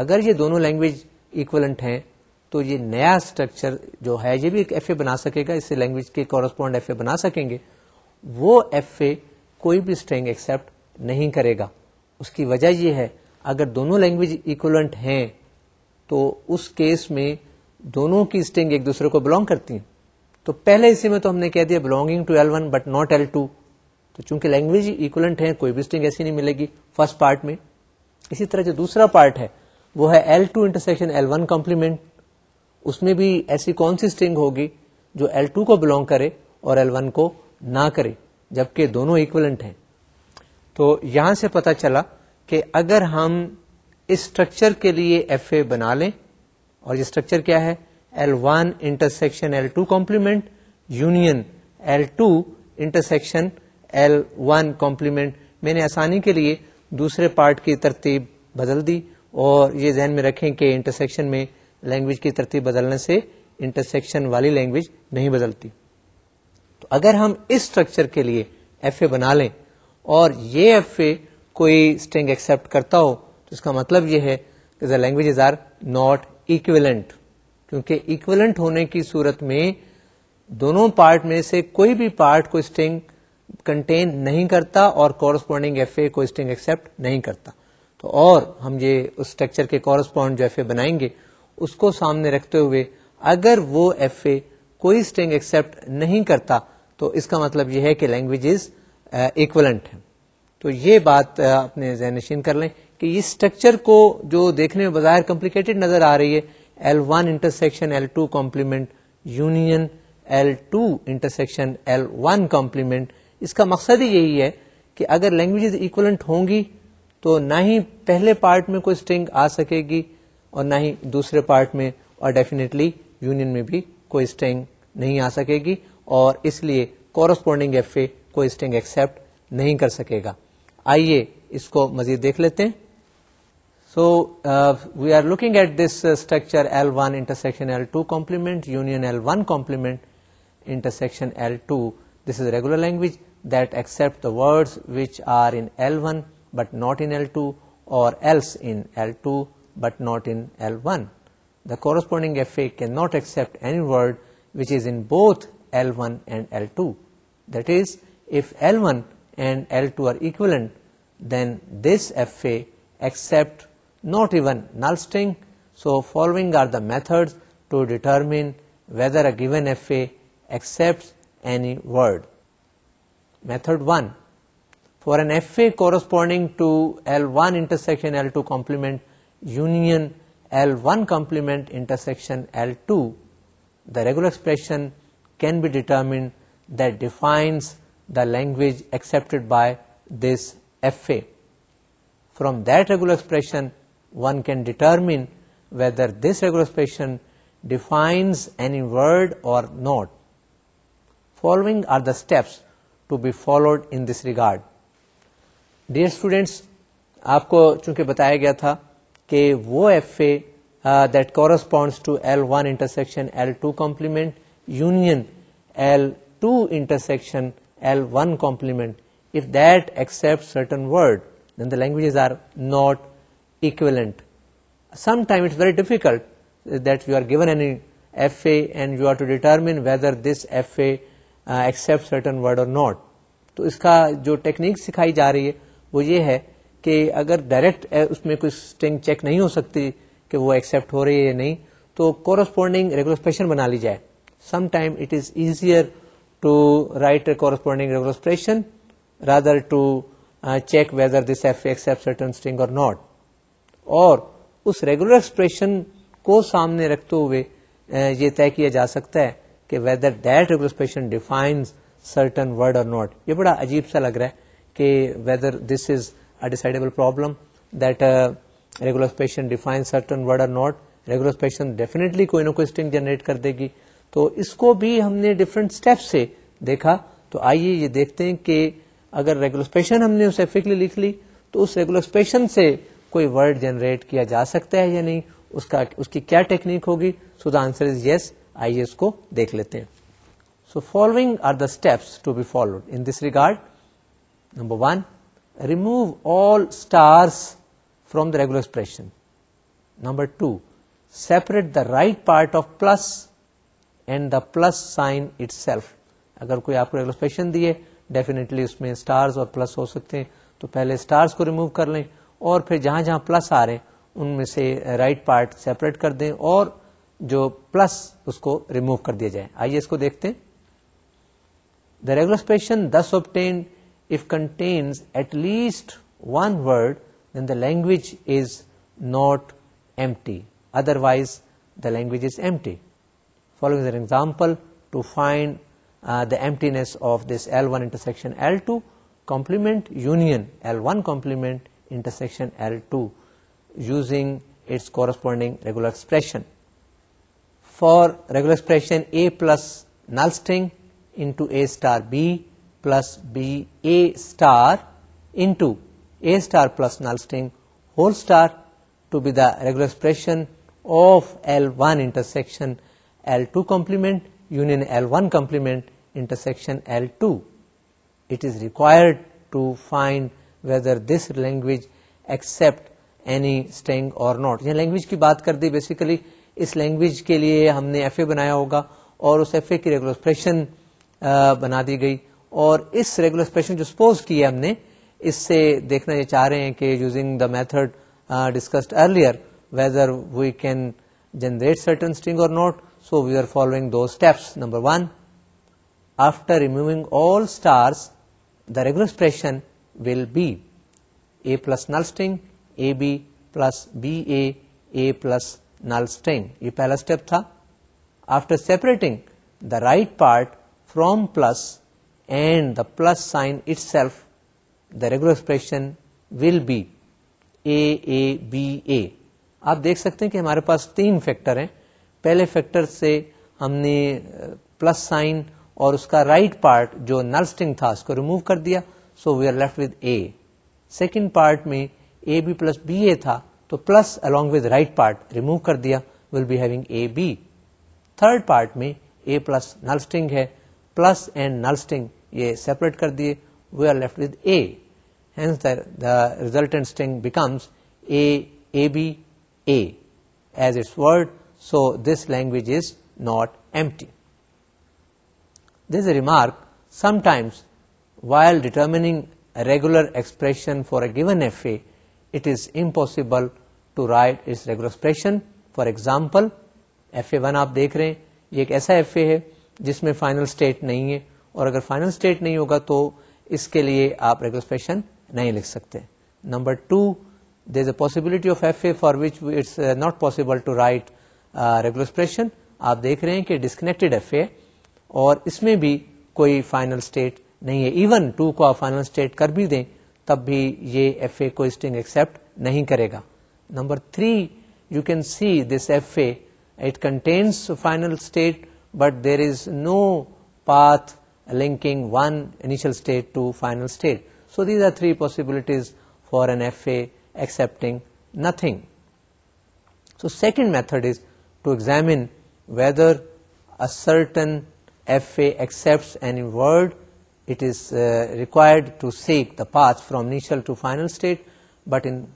अगर ये दोनों लैंग्वेज इक्वलेंट है तो ये नया स्ट्रक्चर जो है ये भी एक एफ बना सकेगा इससे लैंग्वेज के कॉरस्पॉन्ड एफ बना सकेंगे वो एफ कोई भी स्ट्रिंग एक्सेप्ट नहीं करेगा उसकी वजह यह है अगर दोनों लैंग्वेज इक्वलेंट है तो उस केस में दोनों की स्ट्रिंग एक दूसरे को बिलोंग करती हैं तो पहले इसी में तो हमने कह दिया belonging to L one but not L two तो चूंकि लैंग्वेज इक्वलेंट है कोई भी स्ट्रिंग ऐसी नहीं मिलेगी फर्स्ट पार्ट में इसी तरह जो दूसरा पार्ट है वो है L two intersection L one complement उसमें भी ऐसी कौन सी स्ट्रिंग होगी जो एल टू को बिलोंग करे और एल वन को ना करे जबकि दोनों इक्वलेंट हैं तो यहां से पता चला कि अगर हम इस स्ट्रक्चर के लिए एफ ए बना लें और ये स्ट्रक्चर क्या है L one intersection L two complement union L two intersection L one complement मैंने आसानी के लिए दूसरे पार्ट की तरतीब बदल दी और ये जहन में रखें कि इंटरसेक्शन में लैंग्वेज की तरतीब बदलने से इंटरसेक्शन वाली लैंग्वेज नहीं बदलती तो अगर हम इस स्ट्रक्चर के लिए एफ ए बना लें और ये एफ ए कोई स्ट्रिंग एक्सेप्ट करता हो तो इसका मतलब ये है कि the languages are not equivalent क्योंकि इक्विवेलेंट होने की सूरत में दोनों पार्ट में से कोई भी पार्ट को स्ट्रिंग कंटेन नहीं करता और कॉरस्पॉन्डिंग एफ ए को स्ट्रिंग एक्सेप्ट नहीं करता तो और हम ये उस स्ट्रक्चर के कॉरस्पॉन्ड जो एफ बनाएंगे उसको सामने रखते हुए अगर वो एफ कोई स्ट्रिंग एक्सेप्ट नहीं करता तो इसका मतलब यह है कि लैंग्वेज इज इक्वलेंट है तो ये बात uh, अपने जहनशीन कर लें कि इस स्ट्रक्चर को जो देखने में बाजार कॉम्प्लिकेटेड नजर आ रही है L one intersection L two complement union L two intersection L one complement इसका मकसद ही यही है कि अगर लैंग्वेजेस इक्वलेंट होंगी तो ना ही पहले पार्ट में कोई स्ट्रिंग आ सकेगी और ना ही दूसरे पार्ट में और डेफिनेटली यूनियन में भी कोई स्ट्रिंग नहीं आ सकेगी और इसलिए कॉरस्पॉन्डिंग एफ कोई स्ट्रिंग एक्सेप्ट नहीं कर सकेगा आइए इसको मजीद देख लेते हैं so uh, we are looking at this uh, structure L1 intersection L2 complement union L1 complement intersection L2 this is regular language that accept the words which are in L1 but not in L2 or else in L2 but not in L1. The corresponding FA cannot accept any word which is in both L1 and L2. That is, if L1 and L2 are equivalent, then this FA accept not even null string. So, following are the methods to determine whether a given FA accepts any word. Method 1 for an FA corresponding to L1 intersection L2 complement union L1 complement intersection L2, the regular expression can be determined that defines the language accepted by this FA. From that regular expression, one can determine whether this regular expression defines any word or not. Following are the steps to be followed in this regard. Dear students आपको चूंकि बताया गया था कि वो F A that corresponds to L one intersection L two complement union L two intersection L one complement if that accept certain word then the languages are not equivalent. Sometimes it's very difficult that you are given an FA and you are to determine whether this FA uh, accepts certain word or not. तो इसका जो technique सिखाई जा रही है वो ये है कि अगर डायरेक्ट उसमें कोई स्ट्रिंग चेक नहीं हो सकती कि वो एक्सेप्ट हो रही है या नहीं तो कॉरस्पॉन्डिंग रेगुलर एक्सप्रेशन बना ली जाए sometime it is easier to write a corresponding regular expression rather to check whether this F accept certain string or not और उस रेगुलर एक्सप्रेशन को सामने रखते हुए ये तय किया जा सकता है कि whether that regular expression defines certain word or not ये बड़ा अजीब सा लग रहा है कि whether this is a decidable problem that a regular expression defines certain word or not regular expression definitely कोई ना कोई स्ट्रिंग जनरेट कर देगी तो इसको भी हमने डिफरेंट स्टेप से देखा तो आइए ये देखते हैं कि अगर रेगुलर स्पेशन हमने उसे फिकली लिख ली तो उस रेगुलर स्पेशन से कोई वर्ड जनरेट किया जा सकता है या नहीं उसका उसकी क्या टेक्निक होगी so the answer is yes आइए इसको देख लेते हैं so following are the steps to be followed in this regard Number one, remove all stars from the regular expression. Number two, separate the right part of plus and the plus sign itself. अगर कोई आपको regular expression दिए definitely उसमें stars और plus हो सकते हैं तो पहले स्टार्स को रिमूव कर लें और फिर जहां जहां प्लस आ रहे हैं उनमें से राइट पार्ट सेपरेट कर दें और जो प्लस उसको रिमूव कर दिया जाए आइए इसको देखते हैं the regular expression thus obtained if contains at least one word, then the language is not empty. Otherwise, the language is empty. Following an example, to find uh, the emptiness of this L1 intersection L2, complement union L1 complement intersection L2 using its corresponding regular expression. For regular expression A plus null string into A star B plus b a star into a star plus null string whole star to be the regular expression of L1 intersection L2 complement union L1 complement intersection L2. It is required to find whether this language accept any string or not. यह language की बात कर दी basically is language के लिए हमने F बनाया होगा और उस एफ की रेगुलर एक्सप्रेशन बना दी गई और इस रेगुलर एक्सप्रेशन जो सपोज की है हमने इससे देखना ये चाह रहे हैं कि using the method discussed earlier whether we can generate certain string or not. So we are following those steps. Number one, after removing all stars, the regular expression will be a plus null string, ab plus ba, a plus null string. ये पहला step था. After separating the right part from plus, and the plus sign itself the regular expression will be a a b a आप देख सकते हैं कि हमारे पास तीन फैक्टर हैं पहले फैक्टर से हमने प्लस साइन और right part, जो नल स्ट्रिंग था उसको रिमूव कर दिया so we are left with a second part में A B plus B A था तो plus along with right part remove कर दिया will be having A B third part में ए प्लस नल स्ट्रिंग है plus and null string ये separate कर दिए we are left with a hence the, the resultant string becomes a ab a as its word so this language is not empty this is a remark sometimes while determining a regular expression for a given fa it is impossible to write its regular expression for example fa1 आप देख रहे हैं ये एक ऐसा fa है जिसमें final state नहीं है और अगर फाइनल स्टेट नहीं होगा तो इसके लिए आप रिक्वेस्पेशन नहीं लिख सकते number two there is a possibility of FA for which it's uh, not possible to write uh, regular expression आप देख रहे हैं कि disconnected FA और इसमें भी कोई final state नहीं है even 2 को आप final state कर भी दें तब भी ये FA को string accept नहीं करेगा number 3 you can see this FA it contains final state but there is no path linking one initial state to final state. So these are three possibilities for an FA accepting nothing. So second method is to examine whether a certain FA accepts any word it is uh, required to seek the path from initial to final state but in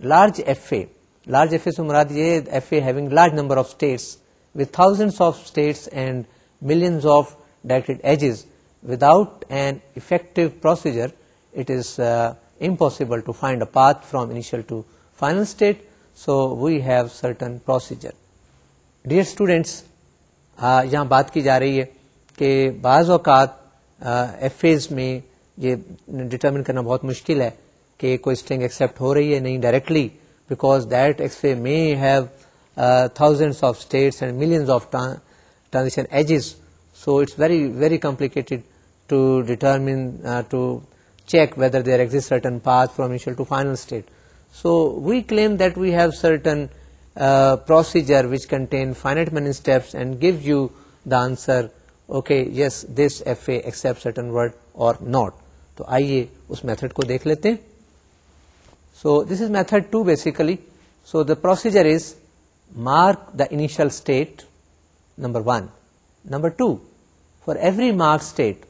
large FA large FA se FA having large number of states with thousands of states and millions of directed edges without an effective procedure it is uh, impossible to find a path from initial to final state so we have certain procedure dear students uh, यहाँ बात की जा रही है कि बाज़ अवत F as में ये डिटर्मिन करना बहुत मुश्किल है कि कोई स्ट्रिंग एक्सेप्ट हो रही है नहीं डायरेक्टली बिकॉज दैट एक्सफे may have thousands of states and millions of tra transition edges. So it's very, very complicated to determine, uh, to check whether there exists certain path from initial to final state. So we claim that we have certain uh, procedure which contain finite many steps and give you the answer, okay, yes, this FA accepts certain word or not. So, आइए उस method को देख लेते So, this is method two basically. So, the procedure is mark the initial state number 1 number 2 for every marked state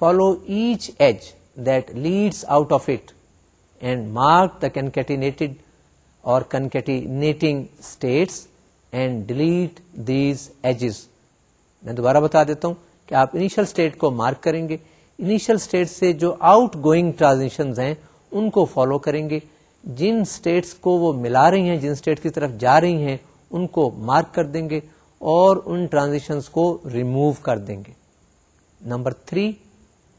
follow each edge that leads out of it and mark the concatenated or concatenating states and delete these edges. मैं दोबारा बता देता हूं कि आप initial state को mark करेंगे initial state से जो आउट गोइंग ट्रांजिशन हैं उनको फॉलो करेंगे जिन स्टेट्स को वो मिला रही हैं जिन स्टेट की तरफ जा रही हैं उनको मार्क कर देंगे और उन ट्रांजिशंस को रिमूव कर देंगे number three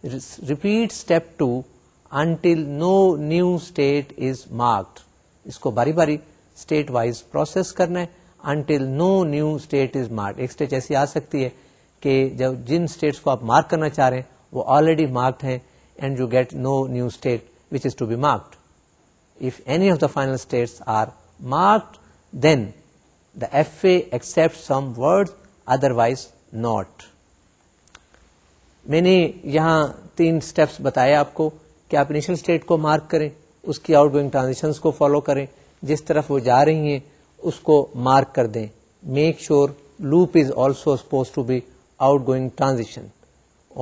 repeat step 2 until no new state is marked. इसको बारी बारी स्टेट वाइज प्रोसेस करना है until no new state is mark एक स्टेज ऐसी आ सकती है कि जब जिन स्टेट्स को आप मार्क करना चाह रहे हैं वो ऑलरेडी मार्क्ड हैं and you get no new state which is to be marked if any of the final states are marked then the FA accepts some words, otherwise not. मैंने यहाँ तीन स्टेप्स बताए आपको कि आप इनिशियल स्टेट को mark करें उसकी आउट गोइंग ट्रांजेक्शन को फॉलो करें जिस तरफ वो जा रही हैं उसको मार्क कर दें make sure loop is also suppose to be outgoing transition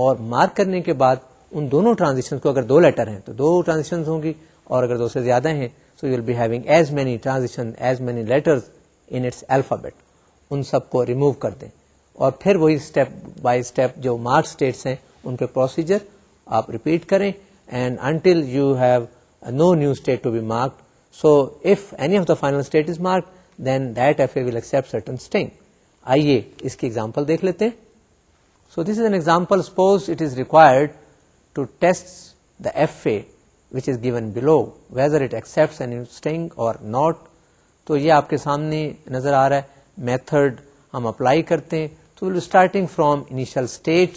और मार्क करने के बाद उन दोनों ट्रांजिशन को अगर दो लेटर हैं तो दो ट्रांजिशन होंगी और अगर दो से ज्यादा हैं so you will be having as many transition as many letters in its alphabet उन सबको रिमूव कर दें और फिर वही स्टेप बाय स्टेप जो मार्क स्टेट्स हैं उनके प्रोसीजर आप रिपीट करें and until you have no new state to be marked so if any of the final state is marked then that F A will accept certain string आइए इसकी example देख लेते हैं so this is an example suppose it is required to test the F A which is given below whether it accept an string or not तो ये आपके सामने नजर आ रहा है मेथड हम अप्लाई करते हैं तो will starting from initial state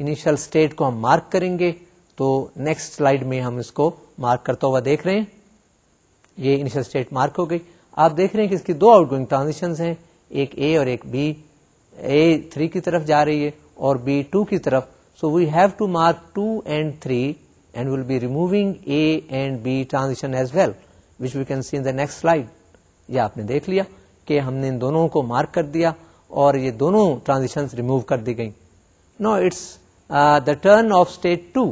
initial state को हम मार्क करेंगे तो नेक्स्ट स्लाइड में हम इसको मार्क करता हुआ देख रहे हैं ये इनिशियल स्टेट मार्क हो गई आप देख रहे हैं कि इसकी दो आउटगोइंग ट्रांजिशन हैं एक ए और एक बी ए थ्री की तरफ जा रही है और बी टू की तरफ so we have to mark two and three and will be removing A and B transition as well, which we can see in the next slide. ये आपने देख लिया कि हमने इन दोनों को मार्क कर दिया और ये दोनों ट्रांजिशंस रिमूव कर दी गई now it's the turn of state two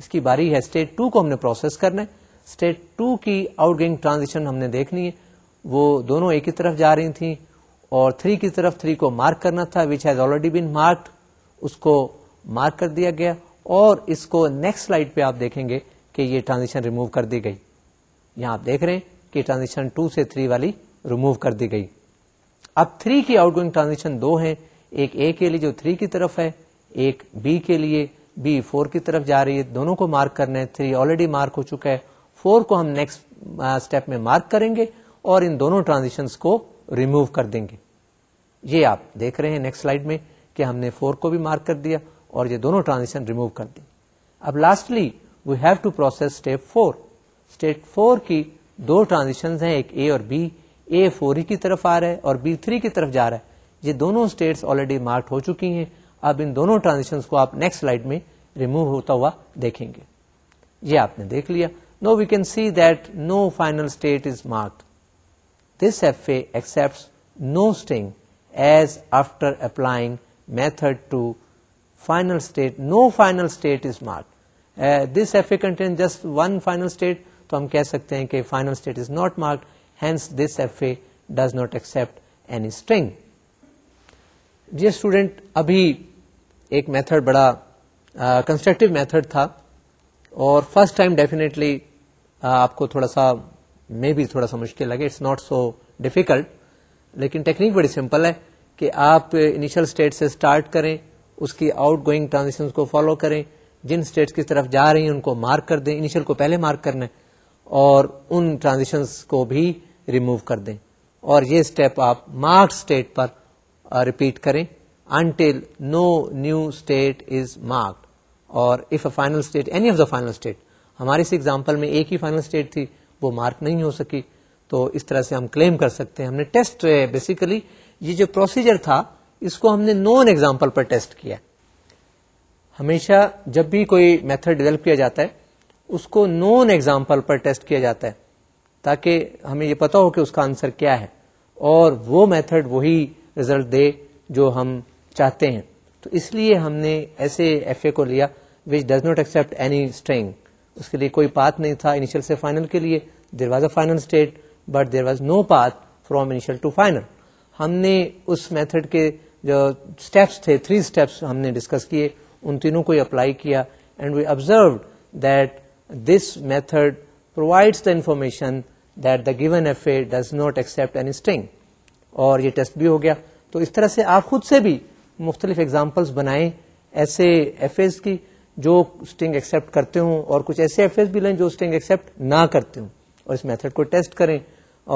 इसकी बारी है स्टेट टू को हमने प्रोसेस करना है स्टेट टू की आउटगोइंग ट्रांजिशन हमने देखनी है वो दोनों एक ही तरफ जा रही थी और थ्री की तरफ थ्री को मार्क करना था which has already been marked उसको मार्क कर दिया गया और इसको नेक्स्ट स्लाइड पे आप देखेंगे कि ये ट्रांजिशन रिमूव कर दी गई यहां आप देख रहे हैं कि ट्रांजिशन टू से थ्री वाली रिमूव कर दी गई अब थ्री की आउटगोइंग ट्रांजेक्शन दो हैं एक ए के लिए जो थ्री की तरफ है एक बी के लिए बी फोर की तरफ जा रही है दोनों को मार्क करना है थ्री ऑलरेडी मार्क हो चुका है फोर को हम नेक्स्ट स्टेप uh, में मार्क करेंगे और इन दोनों ट्रांजिशंस को रिमूव कर देंगे ये आप देख रहे हैं नेक्स्ट स्लाइड में कि हमने फोर को भी मार्क कर दिया और ये दोनों ट्रांजिशन रिमूव कर दी अब lastly we have to process step four step four की दो ट्रांजिशन हैं एक ए और बी ए फोर की तरफ आ रहा है और बी थ्री की तरफ जा रहा है ये दोनों स्टेट्स ऑलरेडी मार्क हो चुकी हैं अब इन दोनों ट्रांजिशन को आप नेक्स्ट स्लाइड में रिमूव होता हुआ देखेंगे ये आपने देख लिया now we can see that no final state is marked this FA accepts no string as after applying method to final state no final state is marked uh, this FA contains just one final state तो हम कह सकते हैं कि final state is not marked Hence, this FA does not accept any string. जी student अभी एक method बड़ा कंस्ट्रक्टिव uh, मेथड था और फर्स्ट टाइम डेफिनेटली आपको थोड़ा सा मे भी थोड़ा सा मुश्किल लगे इट्स नॉट सो डिफिकल्ट लेकिन टेक्निक बड़ी सिंपल है कि आप इनिशियल स्टेट से स्टार्ट करें उसकी आउट गोइंग ट्रांजेक्शन को फॉलो करें जिन स्टेट्स की तरफ जा रही हैं उनको मार्क कर दें इनिशियल को पहले मार्क करना है और उन ट्रांजिशंस को भी रिमूव कर दें और ये स्टेप आप मार्क्ड स्टेट पर रिपीट uh, करें until no new state is marked और if a final state any of the final state हमारे इस एग्जाम्पल में एक ही फाइनल स्टेट थी वो मार्क नहीं हो सकी तो इस तरह से हम क्लेम कर सकते हैं हमने टेस्ट बेसिकली uh, ये जो प्रोसीजर था इसको हमने नॉन एग्जाम्पल पर टेस्ट किया हमेशा जब भी कोई मेथड डेवलप किया जाता है उसको नोन एग्जाम्पल पर टेस्ट किया जाता है ताकि हमें ये पता हो कि उसका आंसर क्या है और वो मेथड वही रिजल्ट दे जो हम चाहते हैं तो इसलिए हमने ऐसे एफ को लिया which does not accept any string उसके लिए कोई पाथ नहीं था इनिशियल से फाइनल के लिए there was a final state but there was no path from initial to final हमने उस मेथड के जो स्टेप्स थे थ्री स्टेप्स हमने डिस्कस किए उन तीनों को अप्लाई किया and we observe that this method provides the information that the given F A does not accept any string और ये टेस्ट भी हो गया तो इस तरह से आप खुद से भी मुख्तलिफ एग्जाम्पल्स बनाएं ऐसे एफ एज की जो स्ट्रिंग एक्सेप्ट करते हों और कुछ ऐसे एफ एज भी लें जो स्ट्रिंग एक्सेप्ट ना करते हों और इस मेथड को टेस्ट करें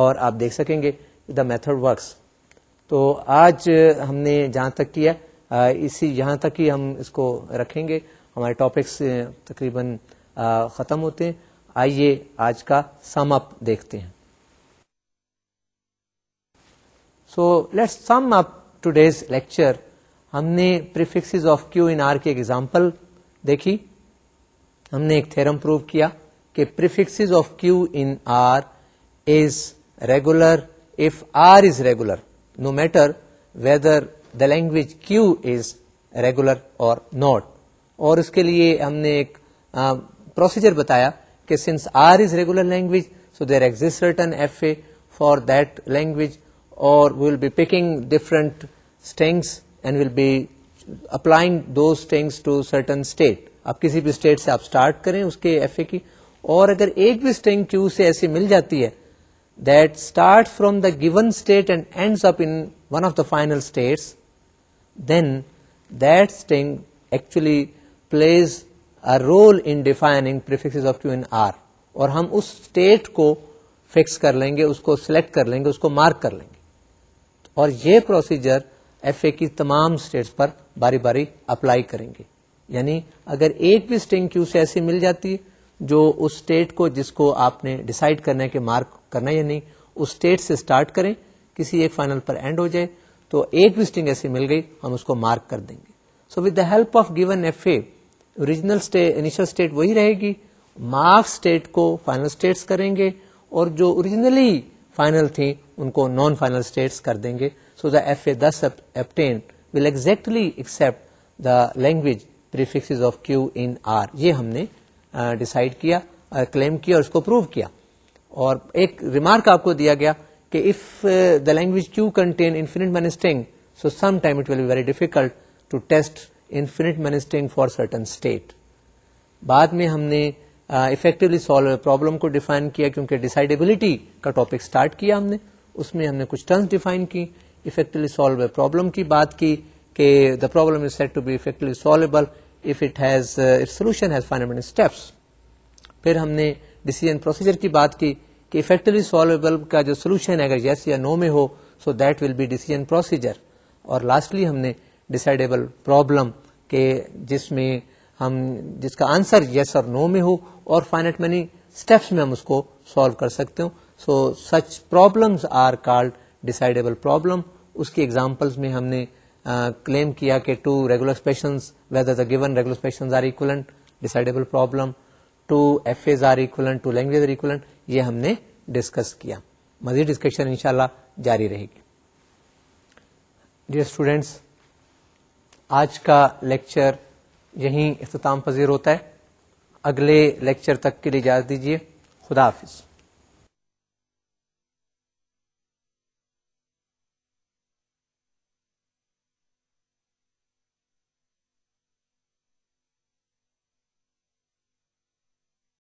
और आप देख सकेंगे द मेथड वर्क्स तो आज हमने जहाँ तक किया इसी यहाँ तक ही हम इसको रखेंगे हमारे टॉपिक्स तकरीबन ख़त्म होते हैं आइए आज का सम अप देखते हैं सो let's sum up today's lecture हमने prefixes of Q in R की एक एग्जाम्पल देखी हमने एक थेरम प्रूव किया कि prefixes of Q in R is regular if R is regular no matter whether the language Q is regular और not और उसके लिए हमने एक प्रोसीजर बताया कि since R is regular language so there exist certain F A for that language और we will be picking different strings and will be applying two strings to certain state आप किसी भी स्टेट से आप start करें उसके F A की और अगर एक भी स्ट्रिंग क्यू से ऐसी मिल जाती है that starts from the given state and ends up in one of the final states, then that string actually plays a role in defining prefixes of Q in R और हम उस state को fix कर लेंगे उसको select कर लेंगे उसको मार्क कर लेंगे और ये प्रोसीजर एफ की तमाम स्टेट्स पर बारी बारी अप्लाई करेंगे यानी अगर एक भी स्ट्रिंग क्यू से ऐसी मिल जाती जो उस स्टेट को जिसको आपने डिसाइड करना है कि मार्क करना या नहीं उस स्टेट से स्टार्ट करें किसी एक फाइनल पर एंड हो जाए तो एक भी स्ट्रिंग ऐसी मिल गई हम उसको मार्क कर देंगे so with the help of given F original state initial state वही रहेगी मार्क स्टेट को फाइनल स्टेट्स करेंगे और जो ओरिजिनली फाइनल थी उनको नॉन फाइनल स्टेट्स कर देंगे so the F A thus obtain will exactly accept the language prefixes of Q in R ये हमने डिसाइड किया क्लेम किया और इसको प्रूव किया और एक रिमार्क आपको दिया गया कि if the language Q contain infinite many string so some time it will be very difficult to test infinite many string for certain state बाद में हमने इफेक्टिवली सॉल्व प्रॉब्लम को डिफाइन किया क्योंकि डिसाइडेबिलिटी का टॉपिक स्टार्ट किया हमने उसमें हमने कुछ टर्म्स डिफाइन की इफेक्टिवली सॉल्व प्रॉब्लम की बात की कि the problem is set to be effectively solvable if it has its solution has finite steps फिर हमने डिसीजन प्रोसीजर की बात की कि इफेक्टिवली सॉल्वेबल का जो सोल्यूशन है अगर येस या नो में हो so that will be decision procedure और लास्टली हमने डिसाइडेबल प्रॉब्लम कि जिसमें हम जिसका आंसर येस और नो में हो और फाइनेट मैनी स्टेप्स में हम उसको सॉल्व कर सकते हो so such problems are called decidable problem उसकी एग्जांपल्स में हमने क्लेम किया कि two regular expressions whether the given regular expressions are equivalent decidable problem two F as are equivalent two language are equivalent ये हमने डिस्कस किया मजीद discussion इंशाल्लाह जारी रहेगी डियर स्टूडेंट्स आज का लेक्चर यहीं अख्ताम पजीर होता है अगले लेक्चर तक के लिए इजाज़त दीजिए खुदा हाफिज़